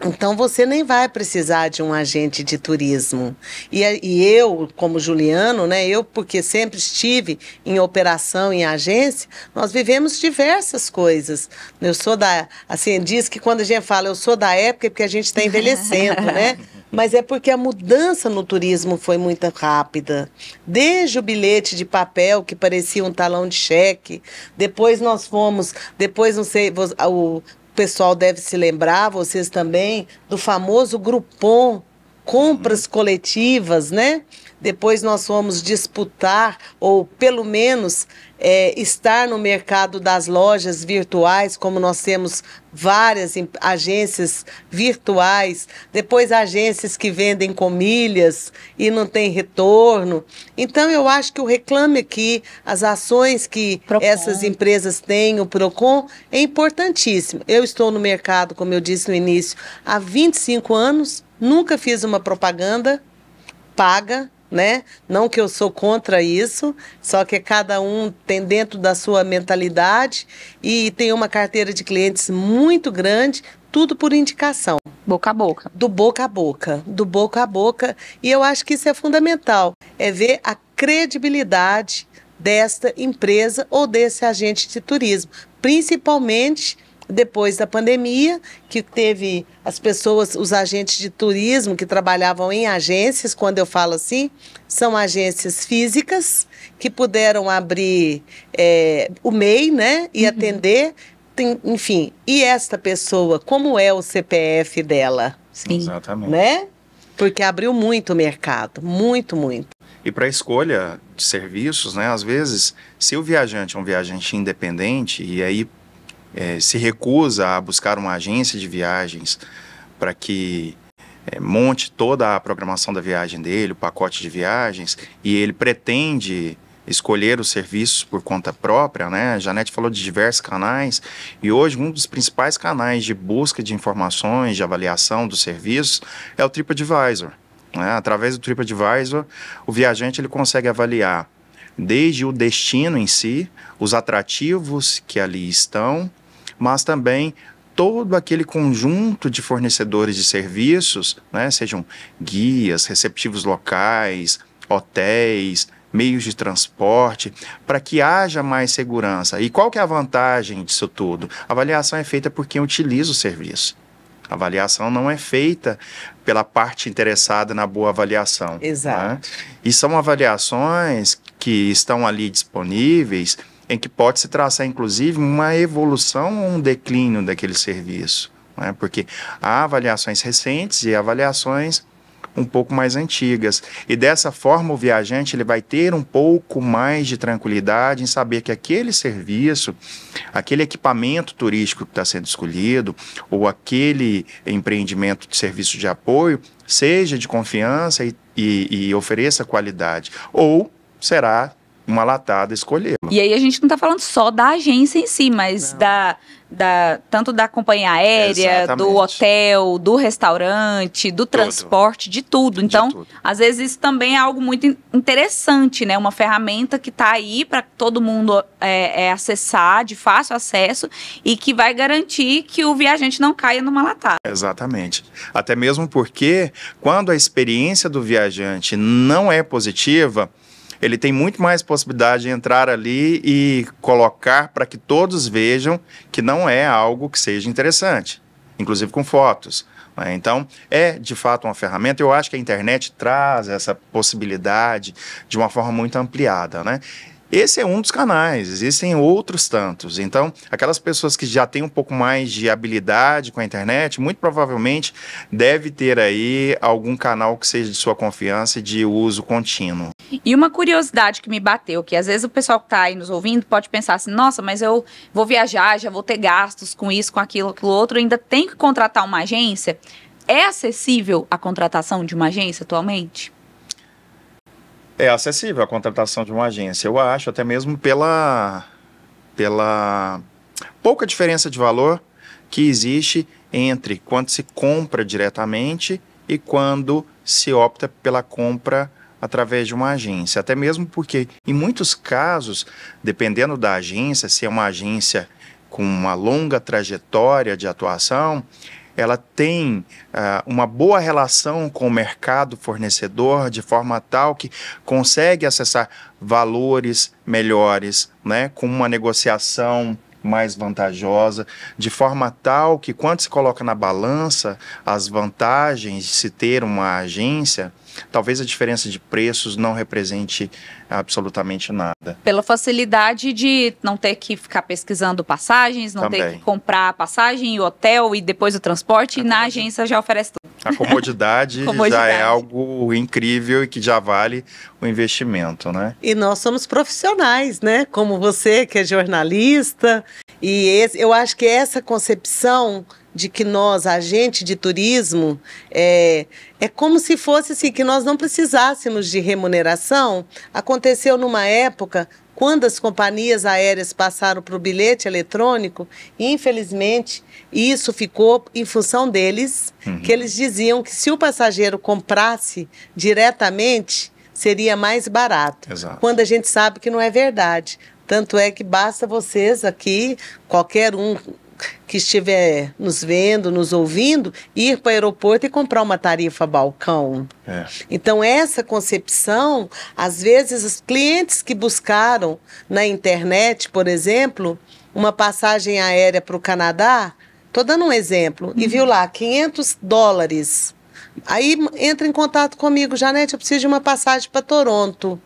Então você nem vai precisar de um agente de turismo. E, e, eu, como Juliano, né, eu porque sempre estive em operação em agência, nós vivemos diversas coisas. Eu sou da, assim, diz que quando a gente fala eu sou da época é porque a gente está envelhecendo, né? Mas é porque a mudança no turismo foi muito rápida. Desde o bilhete de papel que parecia um talão de cheque, depois nós fomos, depois não sei, o pessoal deve se lembrar, vocês também, do famoso Grupom, compras coletivas, né? Depois nós fomos disputar, ou pelo menos é, estar no mercado das lojas virtuais, como nós temos várias agências virtuais, depois agências que vendem comilhas e não tem retorno. Então eu acho que o reclame aqui, as ações que Procon. essas empresas têm, o Procon é importantíssimo. Eu estou no mercado, como eu disse no início, há 25 anos, nunca fiz uma propaganda paga né? Não que eu sou contra isso, só que cada um tem dentro da sua mentalidade e tem uma carteira de clientes muito grande, tudo por indicação. Boca a boca. Do boca a boca, do boca a boca, e eu acho que isso é fundamental, é ver a credibilidade desta empresa ou desse agente de turismo, principalmente depois da pandemia, que teve as pessoas, os agentes de turismo que trabalhavam em agências, quando eu falo assim, são agências físicas que puderam abrir é, o MEI, né, e uhum. atender, tem, enfim. E esta pessoa, como é o CPF dela? Sim. Exatamente. Né? Porque abriu muito o mercado, muito, muito. E para a escolha de serviços, né, às vezes, se o viajante é um viajante independente, e aí é, se recusa a buscar uma agência de viagens para que é, monte toda a programação da viagem dele, o pacote de viagens, e ele pretende escolher os serviços por conta própria, né? A Janete falou de diversos canais e hoje um dos principais canais de busca de informações, de avaliação dos serviços é o TripAdvisor. Né? Através do TripAdvisor, o viajante ele consegue avaliar desde o destino em si, os atrativos que ali estão mas também todo aquele conjunto de fornecedores de serviços, né, sejam guias, receptivos locais, hotéis, meios de transporte, para que haja mais segurança. E qual que é a vantagem disso tudo? A avaliação é feita por quem utiliza o serviço. A avaliação não é feita pela parte interessada na boa avaliação. Né? Exato. Né? E são avaliações que estão ali disponíveis em que pode se traçar, inclusive, uma evolução ou um declínio daquele serviço. Né? Porque há avaliações recentes e avaliações um pouco mais antigas. E dessa forma, o viajante ele vai ter um pouco mais de tranquilidade em saber que aquele serviço, aquele equipamento turístico que está sendo escolhido, ou aquele empreendimento de serviço de apoio, seja de confiança e, e, e ofereça qualidade. Ou será uma latada escolher. E aí a gente não está falando só da agência em si, mas da, da tanto da companhia aérea, Exatamente. do hotel, do restaurante, do tudo. transporte, de tudo. Então, de tudo. às vezes isso também é algo muito interessante, né? Uma ferramenta que está aí para todo mundo é, é, acessar, de fácil acesso e que vai garantir que o viajante não caia numa latada. Exatamente. Até mesmo porque quando a experiência do viajante não é positiva, ele tem muito mais possibilidade de entrar ali e colocar para que todos vejam que não é algo que seja interessante, inclusive com fotos. Né? Então, é de fato uma ferramenta. Eu acho que a internet traz essa possibilidade de uma forma muito ampliada. Né? Esse é um dos canais, existem outros tantos. Então, aquelas pessoas que já têm um pouco mais de habilidade com a internet, muito provavelmente deve ter aí algum canal que seja de sua confiança e de uso contínuo. E uma curiosidade que me bateu, que às vezes o pessoal que está aí nos ouvindo pode pensar assim, nossa, mas eu vou viajar, já vou ter gastos com isso, com aquilo, com aquilo outro, ainda tenho que contratar uma agência. É acessível a contratação de uma agência atualmente? É acessível a contratação de uma agência, eu acho, até mesmo pela, pela pouca diferença de valor que existe entre quando se compra diretamente e quando se opta pela compra através de uma agência. Até mesmo porque, em muitos casos, dependendo da agência, se é uma agência com uma longa trajetória de atuação, ela tem uh, uma boa relação com o mercado fornecedor de forma tal que consegue acessar valores melhores, né, com uma negociação mais vantajosa, de forma tal que quando se coloca na balança as vantagens de se ter uma agência, talvez a diferença de preços não represente absolutamente nada. Pela facilidade de não ter que ficar pesquisando passagens, não Também. ter que comprar passagem, e hotel e depois o transporte, na agência já oferece tudo. A comodidade, comodidade, já é algo incrível e que já vale o investimento, né? E nós somos profissionais, né? Como você que é jornalista e esse, eu acho que essa concepção de que nós, agente de turismo, é, é como se fosse assim, que nós não precisássemos de remuneração. Aconteceu numa época quando as companhias aéreas passaram para o bilhete eletrônico, e infelizmente, isso ficou em função deles, uhum. que eles diziam que se o passageiro comprasse diretamente, seria mais barato. Exato. Quando a gente sabe que não é verdade. Tanto é que basta vocês aqui, qualquer um que estiver nos vendo, nos ouvindo, ir para o aeroporto e comprar uma tarifa balcão. É. Então, essa concepção, às vezes, os clientes que buscaram na internet, por exemplo, uma passagem aérea para o Canadá, estou dando um exemplo, uhum. e viu uhum. lá 500 dólares. Aí entra em contato comigo, Janete, eu preciso de uma passagem para Toronto.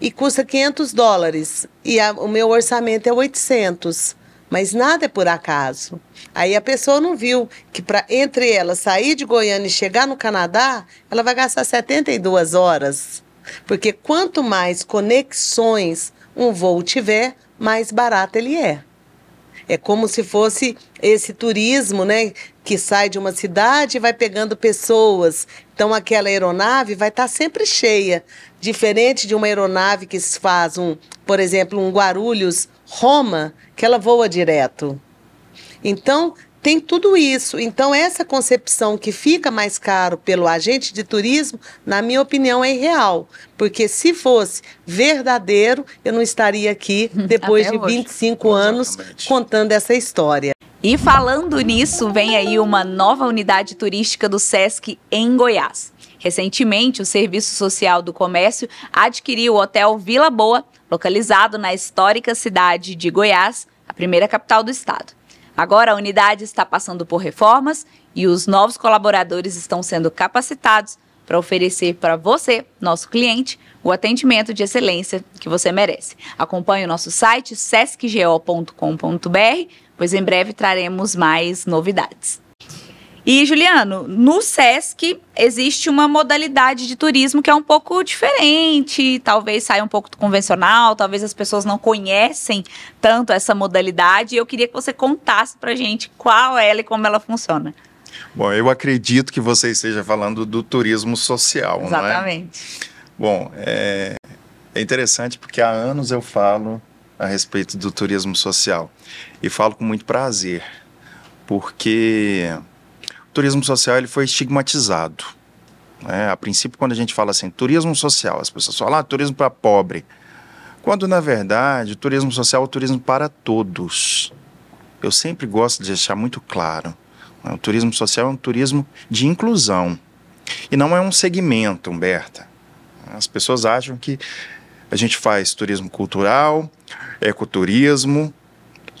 E custa 500 dólares. E a, o meu orçamento é 800. Mas nada é por acaso. Aí a pessoa não viu que para entre ela sair de Goiânia e chegar no Canadá, ela vai gastar 72 horas. Porque quanto mais conexões um voo tiver, mais barato ele é. É como se fosse esse turismo, né? Que sai de uma cidade e vai pegando pessoas. Então, aquela aeronave vai estar tá sempre cheia. Diferente de uma aeronave que faz, um, por exemplo, um Guarulhos Roma, que ela voa direto. Então, tem tudo isso. Então, essa concepção que fica mais caro pelo agente de turismo, na minha opinião, é irreal. Porque se fosse verdadeiro, eu não estaria aqui depois Até de hoje. 25 Exatamente. anos contando essa história. E falando nisso, vem aí uma nova unidade turística do SESC em Goiás. Recentemente, o Serviço Social do Comércio adquiriu o Hotel Vila Boa, localizado na histórica cidade de Goiás, a primeira capital do estado. Agora, a unidade está passando por reformas e os novos colaboradores estão sendo capacitados para oferecer para você, nosso cliente, o atendimento de excelência que você merece. Acompanhe o nosso site sescgo.com.br, pois em breve traremos mais novidades. E, Juliano, no SESC existe uma modalidade de turismo que é um pouco diferente, talvez saia um pouco do convencional, talvez as pessoas não conhecem tanto essa modalidade. Eu queria que você contasse para gente qual é ela e como ela funciona. Bom, eu acredito que você esteja falando do turismo social, é? Exatamente. É? Bom, é, é interessante porque há anos eu falo a respeito do turismo social e falo com muito prazer, porque turismo social ele foi estigmatizado. Né? A princípio, quando a gente fala assim, turismo social, as pessoas falam, ah, turismo para pobre. Quando, na verdade, o turismo social é o turismo para todos. Eu sempre gosto de deixar muito claro. Né? O turismo social é um turismo de inclusão. E não é um segmento, Humberta. As pessoas acham que a gente faz turismo cultural, ecoturismo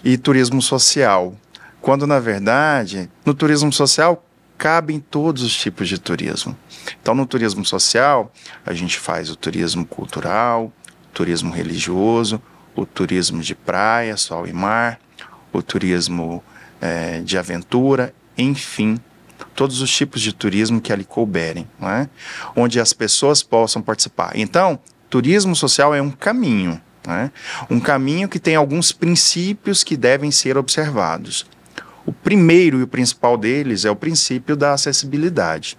e turismo social quando na verdade, no turismo social cabem todos os tipos de turismo. Então, no turismo social, a gente faz o turismo cultural, o turismo religioso, o turismo de praia, sol e mar, o turismo é, de aventura, enfim, todos os tipos de turismo que ali couberem, né? onde as pessoas possam participar. Então, turismo social é um caminho, né? um caminho que tem alguns princípios que devem ser observados. O primeiro e o principal deles é o princípio da acessibilidade.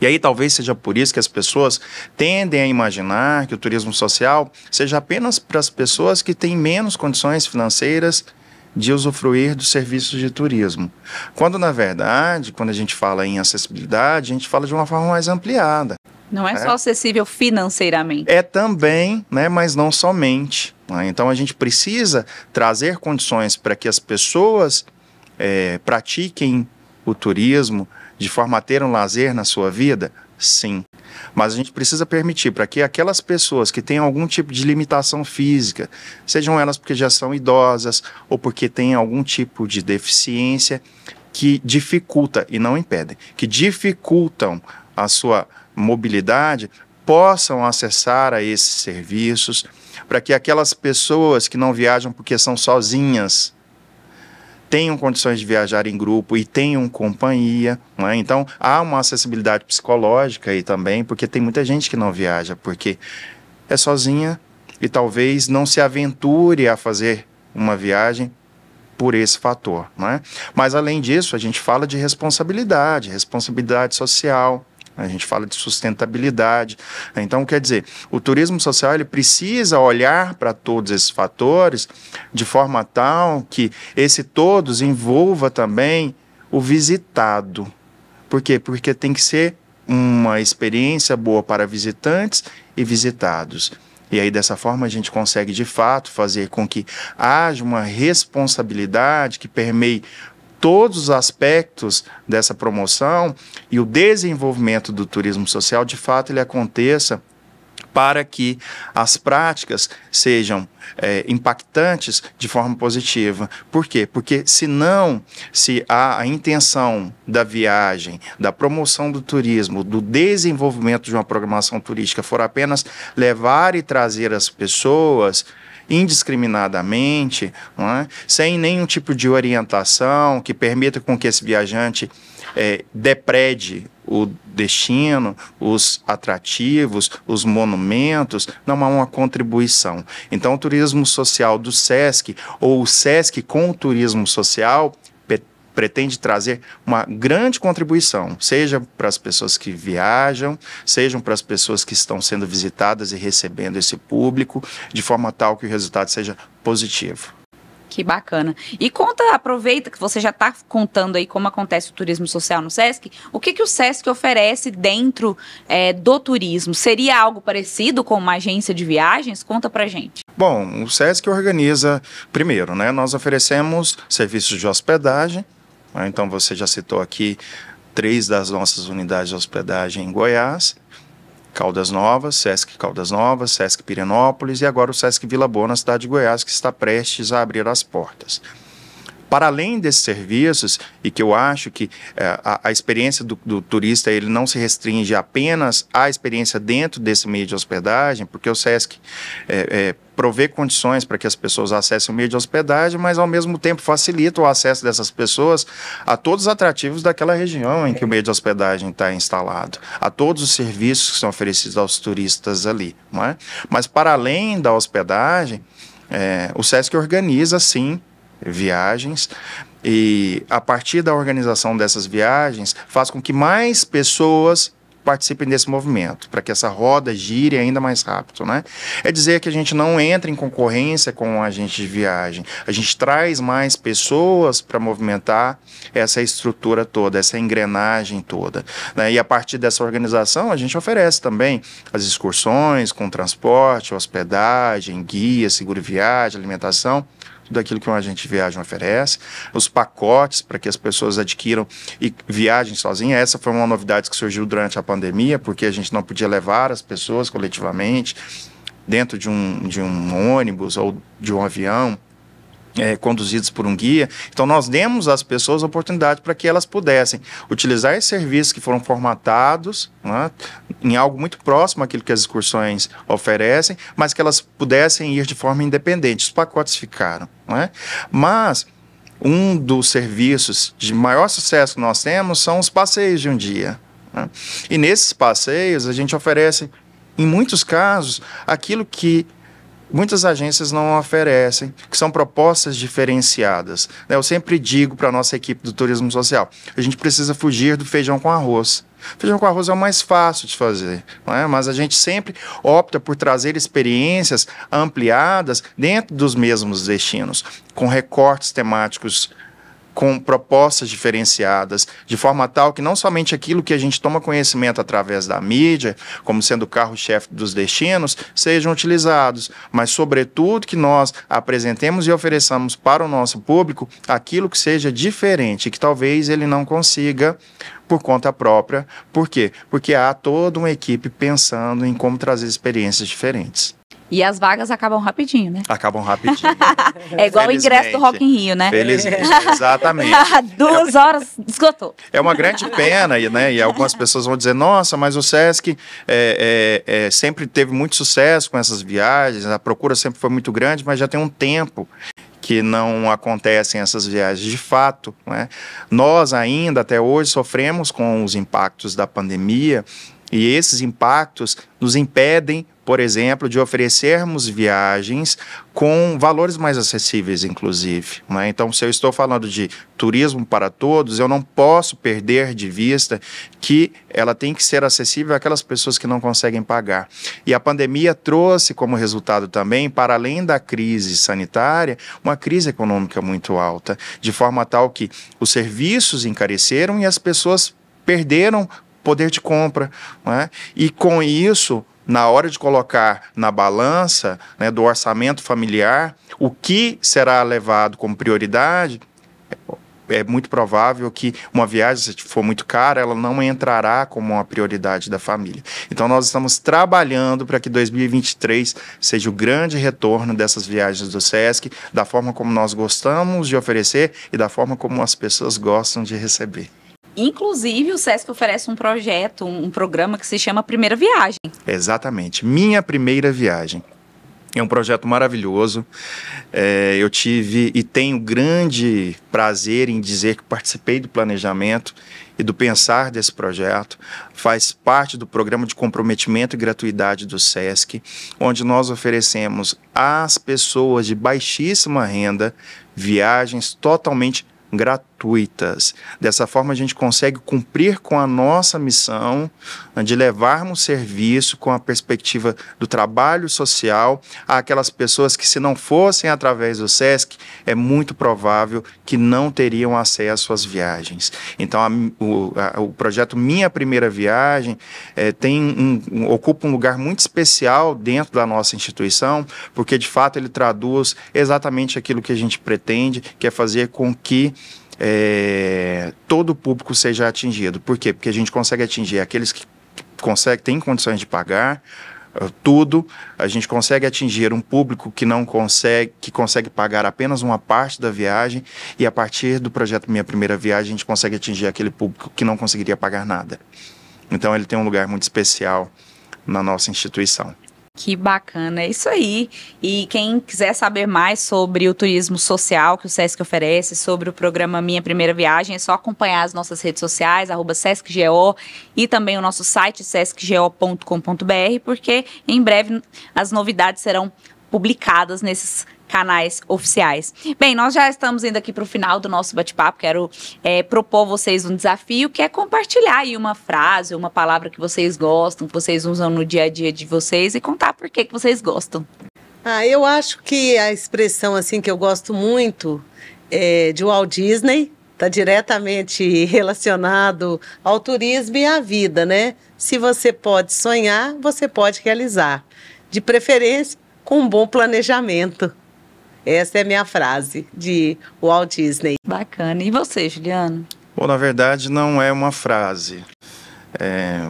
E aí talvez seja por isso que as pessoas tendem a imaginar que o turismo social seja apenas para as pessoas que têm menos condições financeiras de usufruir dos serviços de turismo. Quando na verdade, quando a gente fala em acessibilidade, a gente fala de uma forma mais ampliada. Não é, é só acessível financeiramente. É também, né, mas não somente. Né? Então a gente precisa trazer condições para que as pessoas é, pratiquem o turismo de forma a ter um lazer na sua vida? Sim. Mas a gente precisa permitir para que aquelas pessoas que têm algum tipo de limitação física, sejam elas porque já são idosas ou porque têm algum tipo de deficiência que dificulta e não impedem, que dificultam a sua mobilidade, possam acessar a esses serviços, para que aquelas pessoas que não viajam porque são sozinhas, tenham condições de viajar em grupo e tenham companhia. Né? Então, há uma acessibilidade psicológica aí também, porque tem muita gente que não viaja, porque é sozinha e talvez não se aventure a fazer uma viagem por esse fator, é? Mas além disso, a gente fala de responsabilidade, responsabilidade social, a gente fala de sustentabilidade. Então, quer dizer, o turismo social ele precisa olhar para todos esses fatores de forma tal que esse todos envolva também o visitado. Por quê? Porque tem que ser uma experiência boa para visitantes e visitados. E aí, dessa forma, a gente consegue de fato fazer com que haja uma responsabilidade que permeie todos os aspectos dessa promoção e o desenvolvimento do turismo social, de fato, ele aconteça para que as práticas sejam é, impactantes de forma positiva. Por quê? Porque se não, se há a intenção da viagem, da promoção do turismo, do desenvolvimento de uma programação turística for apenas levar e trazer as pessoas, indiscriminadamente, é? sem nenhum tipo de orientação que permita com que esse viajante é, deprede o destino, os atrativos, os monumentos, não há uma contribuição. Então, o turismo social do SESC, ou o SESC com o turismo social, pretende trazer uma grande contribuição, seja para as pessoas que viajam, sejam para as pessoas que estão sendo visitadas e recebendo esse público, de forma tal que o resultado seja positivo. Que bacana. E conta, aproveita que você já está contando aí como acontece o turismo social no SESC. O que, que o SESC oferece dentro é, do turismo? Seria algo parecido com uma agência de viagens? Conta pra gente. Bom, o SESC organiza, primeiro, né? Nós oferecemos serviços de hospedagem, né? Então você já citou aqui três das nossas unidades de hospedagem em Goiás, Caldas Novas, Sesc Caldas Novas, Sesc Pirenópolis e agora o Sesc Vila Boa na cidade de Goiás, que está prestes a abrir as portas. Para além desses serviços, e que eu acho que é, a, a, experiência do, do, turista ele não se restringe apenas à experiência dentro desse meio de hospedagem, porque o SESC é, é prover condições para que as pessoas acessem o meio de hospedagem, mas ao mesmo tempo facilita o acesso dessas pessoas a todos os atrativos daquela região em que o meio de hospedagem está instalado, a todos os serviços que são oferecidos aos turistas ali. Não é? Mas para além da hospedagem, é, o SESC organiza sim viagens, e a partir da organização dessas viagens faz com que mais pessoas participem desse movimento, para que essa roda gire ainda mais rápido, né? É dizer que a gente não entra em concorrência com agentes de viagem, a gente traz mais pessoas para movimentar essa estrutura toda, essa engrenagem toda, né? E a partir dessa organização, a gente oferece também as excursões com transporte, hospedagem, guia, seguro viagem, alimentação, tudo aquilo que um agente de viagem oferece, os pacotes para que as pessoas adquiram e viajem sozinhas. Essa foi uma novidade que surgiu durante a pandemia, porque a gente não podia levar as pessoas coletivamente dentro de um, de um ônibus ou de um avião é, conduzidos por um guia. Então, nós demos às pessoas a oportunidade para que elas pudessem utilizar esses serviços que foram formatados né, em algo muito próximo àquilo que as excursões oferecem, mas que elas pudessem ir de forma independente. Os pacotes ficaram. Né? Mas. Um dos serviços de maior sucesso que nós temos são os passeios de um dia. Né? E nesses passeios, a gente oferece, em muitos casos, aquilo que muitas agências não oferecem, que são propostas diferenciadas. Né? Eu sempre digo para a nossa equipe do turismo social, a gente precisa fugir do feijão com arroz. Feijão com arroz é o mais fácil de fazer, é? mas a gente sempre opta por trazer experiências ampliadas dentro dos mesmos destinos, com recortes temáticos com propostas diferenciadas, de forma tal que não somente aquilo que a gente toma conhecimento através da mídia, como sendo o carro-chefe dos destinos, sejam utilizados, mas, sobretudo, que nós apresentemos e ofereçamos para o nosso público aquilo que seja diferente, que talvez ele não consiga por conta própria. Por quê? Porque há toda uma equipe pensando em como trazer experiências diferentes. E as vagas acabam rapidinho, né? Acabam rapidinho. é igual o ingresso do Rock in Rio, né? Felizmente, exatamente. Duas é horas, esgotou. É uma grande pena, né? E algumas pessoas vão dizer, nossa, mas o Sesc é, é, é, sempre teve muito sucesso com essas viagens, a procura sempre foi muito grande, mas já tem um tempo que não acontecem essas viagens de fato. Né? Nós ainda, até hoje, sofremos com os impactos da pandemia e esses impactos nos impedem por exemplo, de oferecermos viagens com valores mais acessíveis, inclusive. Né? Então, se eu estou falando de turismo para todos, eu não posso perder de vista que ela tem que ser acessível àquelas pessoas que não conseguem pagar. E a pandemia trouxe como resultado também, para além da crise sanitária, uma crise econômica muito alta, de forma tal que os serviços encareceram e as pessoas perderam poder de compra. Né? E com isso, na hora de colocar na balança né, do orçamento familiar o que será levado como prioridade, é, é muito provável que uma viagem, se for muito cara, ela não entrará como uma prioridade da família. Então, nós estamos trabalhando para que 2023 seja o grande retorno dessas viagens do SESC, da forma como nós gostamos de oferecer e da forma como as pessoas gostam de receber. Inclusive, o SESC oferece um projeto, um programa que se chama Primeira Viagem. Exatamente, Minha Primeira Viagem. É um projeto maravilhoso. É, eu tive e tenho grande prazer em dizer que participei do planejamento e do pensar desse projeto. Faz parte do programa de comprometimento e gratuidade do SESC, onde nós oferecemos às pessoas de baixíssima renda viagens totalmente gratuitas. Dessa forma, a gente consegue cumprir com a nossa missão né, de levarmos serviço com a perspectiva do trabalho social àquelas pessoas que, se não fossem através do SESC, é muito provável que não teriam acesso às viagens. Então, a, o, a, o, projeto Minha Primeira Viagem é, tem um, um, ocupa um lugar muito especial dentro da nossa instituição, porque, de fato, ele traduz exatamente aquilo que a gente pretende, que é fazer com que é, todo o público seja atingido. Por quê? Porque a gente consegue atingir aqueles que conseguem, têm condições de pagar, ah, tudo, a gente consegue atingir um público que não consegue, que consegue pagar apenas uma parte da viagem e a partir do projeto Minha Primeira Viagem a gente consegue atingir aquele público que não conseguiria pagar nada. Então ele tem um lugar muito especial na nossa instituição. Que bacana, é isso aí. E quem quiser saber mais sobre o turismo social que o SESC oferece, sobre o programa Minha Primeira Viagem, é só acompanhar as nossas redes sociais, SESCGO e também o nosso site sescgo.com.br, porque em breve as novidades serão publicadas nesses canais oficiais. Bem, nós já estamos indo aqui para o final do nosso bate-papo. Quero é, propor vocês um desafio que é compartilhar aí uma frase, uma palavra que vocês gostam, que vocês usam no dia a dia de vocês e contar por que, que vocês gostam. Ah, eu acho que a expressão assim que eu gosto muito é de Walt Disney, está diretamente relacionado ao turismo e à vida, né? Se você pode sonhar, você pode realizar. De preferência, com um bom planejamento. Essa é a minha frase de Walt Disney. Bacana. E você, Juliano? Bom, na verdade, não é uma frase. É,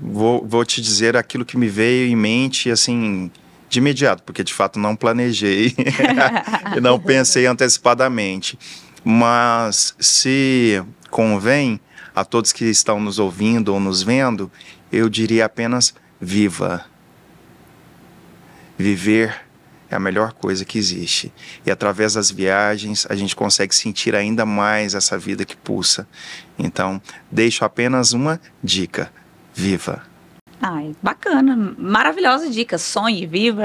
vou, vou te dizer aquilo que me veio em mente, assim, de imediato, porque de fato não planejei e não pensei antecipadamente. Mas se convém a todos que estão nos ouvindo ou nos vendo, eu diria apenas: viva! Viver é a melhor coisa que existe. E através das viagens a gente consegue sentir ainda mais essa vida que pulsa. Então, deixo apenas uma dica: viva! Ai, bacana, maravilhosa dica. Sonhe, viva.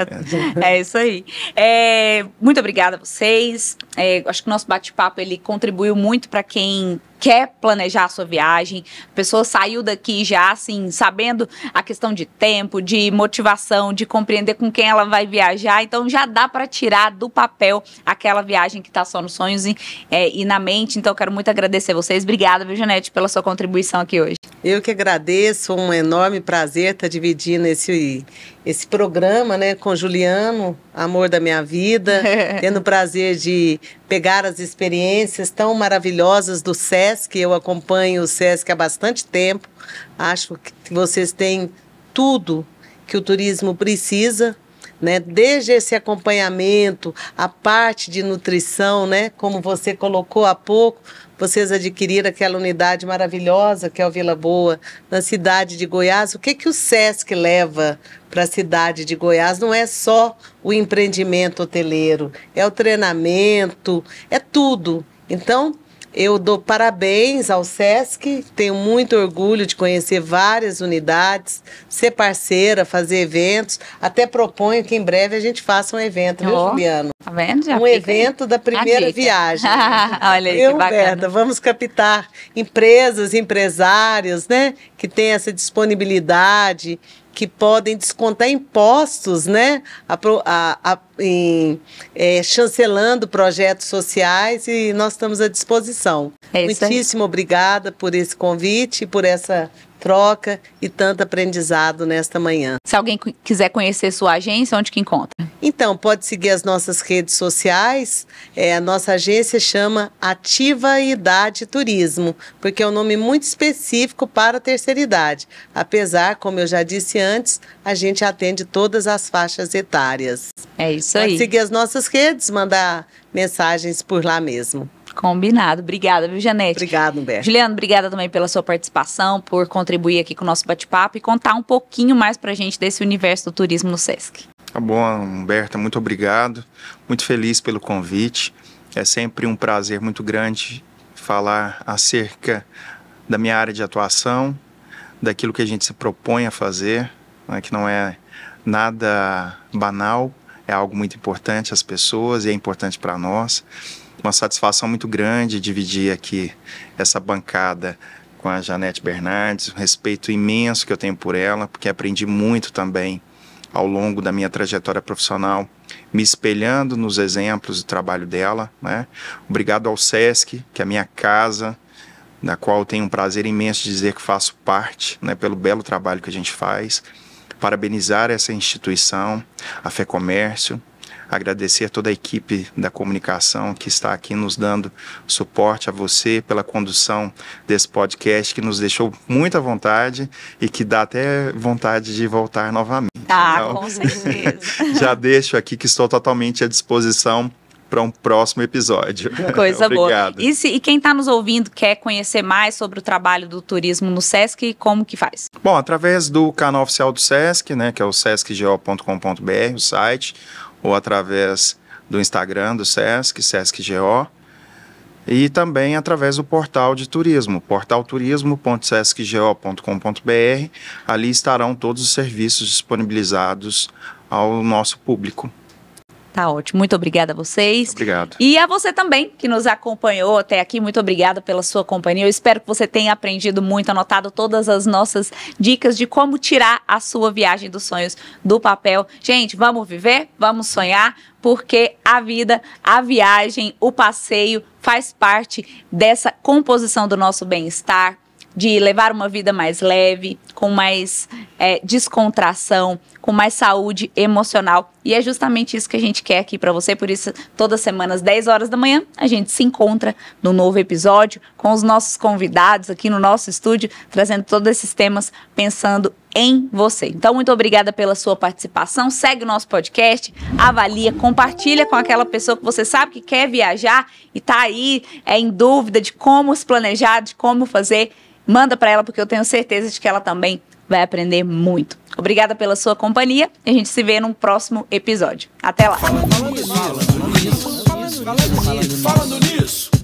É, isso aí. É, muito obrigada a vocês. É, acho que o nosso bate-papo ele contribuiu muito para quem quer planejar a sua viagem, a pessoa saiu daqui já assim, sabendo a questão de tempo, de motivação, de compreender com quem ela vai viajar, então já dá para tirar do papel aquela viagem que está só nos sonhos e, é, e na mente. Então, eu quero muito agradecer vocês. Obrigada, viu, Janete, pela sua contribuição aqui hoje. Eu que agradeço, um enorme prazer estar tá dividindo esse, esse programa, né, com Juliano, amor da minha vida, tendo o prazer de pegar as experiências tão maravilhosas do SESC. Eu acompanho o SESC há bastante tempo. Acho que vocês têm tudo que o turismo precisa, né? Desde esse acompanhamento, a parte de nutrição, né, como você colocou há pouco, vocês adquiriram aquela unidade maravilhosa que é o Vila Boa, na cidade de Goiás. O que, que o SESC leva para a cidade de Goiás? Não é só o empreendimento hoteleiro, é o treinamento, é tudo. Então, eu dou parabéns ao SESC, tenho muito orgulho de conhecer várias unidades, ser parceira, fazer eventos. Até proponho que em breve a gente faça um evento, oh, viu, Juliano? Tá vendo? Já um evento aí. da primeira viagem. Olha aí, Eu, que bacana. Berta, vamos captar empresas, empresários, né, que têm essa disponibilidade que podem descontar impostos, né? A, a, a, em, é, chancelando projetos sociais e nós estamos à disposição. É Muitíssimo obrigada por esse convite e por essa troca e tanto aprendizado nesta manhã. Se alguém quiser conhecer sua agência, onde que encontra? Então, pode seguir as nossas redes sociais. É, a nossa agência chama Ativa Idade Turismo, porque é um nome muito específico para a terceira idade. Apesar, como eu já disse antes, a gente atende todas as faixas etárias. É isso aí. Pode seguir as nossas redes, mandar mensagens por lá mesmo. Combinado. Obrigada, viu, Janete? Obrigada, Humberto. Juliano, obrigada também pela sua participação, por contribuir aqui com o nosso bate-papo e contar um pouquinho mais pra gente desse universo do turismo no SESC. Tá bom, Humberto, muito obrigado. Muito feliz pelo convite. É sempre um prazer muito grande falar acerca da minha área de atuação, daquilo que a gente se propõe a fazer, né, que não é nada banal, é algo muito importante às pessoas e é importante para nós uma satisfação muito grande dividir aqui essa bancada com a Janete Bernardes, um respeito imenso que eu tenho por ela, porque aprendi muito também ao longo da minha trajetória profissional, me espelhando nos exemplos do trabalho dela. Né? Obrigado ao SESC, que é a minha casa, da qual tenho um prazer imenso de dizer que faço parte, né, pelo belo trabalho que a gente faz. Parabenizar essa instituição, a Fé Comércio, agradecer toda a equipe da comunicação que está aqui nos dando suporte a você pela condução desse podcast que nos deixou muita vontade e que dá até vontade de voltar novamente. Ah, então, com certeza. já deixo aqui que estou totalmente à disposição para um próximo episódio. Coisa boa. E, se, e quem está nos ouvindo quer conhecer mais sobre o trabalho do turismo no SESC, como que faz? Bom, através do canal oficial do SESC, né, que é o sescgo.com.br, o site, ou através do Instagram do SESC, SESCGO, e também através do portal de turismo, portalturismo.sescgo.com.br. Ali estarão todos os serviços disponibilizados ao nosso público. Tá ótimo. Muito obrigada a vocês. Obrigado. E a você também, que nos acompanhou até aqui. Muito obrigada pela sua companhia. Eu espero que você tenha aprendido muito, anotado todas as nossas dicas de como tirar a sua viagem dos sonhos do papel. Gente, vamos viver, vamos sonhar, porque a vida, a viagem, o passeio faz parte dessa composição do nosso bem-estar, de levar uma vida mais leve, com mais é, descontração, com mais saúde emocional. E é justamente isso que a gente quer aqui para você. Por isso, todas as semanas, 10 horas da manhã, a gente se encontra no novo episódio com os nossos convidados aqui no nosso estúdio, trazendo todos esses temas pensando em você. Então, muito obrigada pela sua participação. Segue o nosso podcast, avalia, compartilha com aquela pessoa que você sabe que quer viajar e está aí é, em dúvida de como se planejar, de como fazer. Manda para ela porque eu tenho certeza de que ela também vai aprender muito. Obrigada pela sua companhia e a gente se vê num próximo episódio. Até lá. Falando nisso, falando nisso, falando nisso, falando nisso.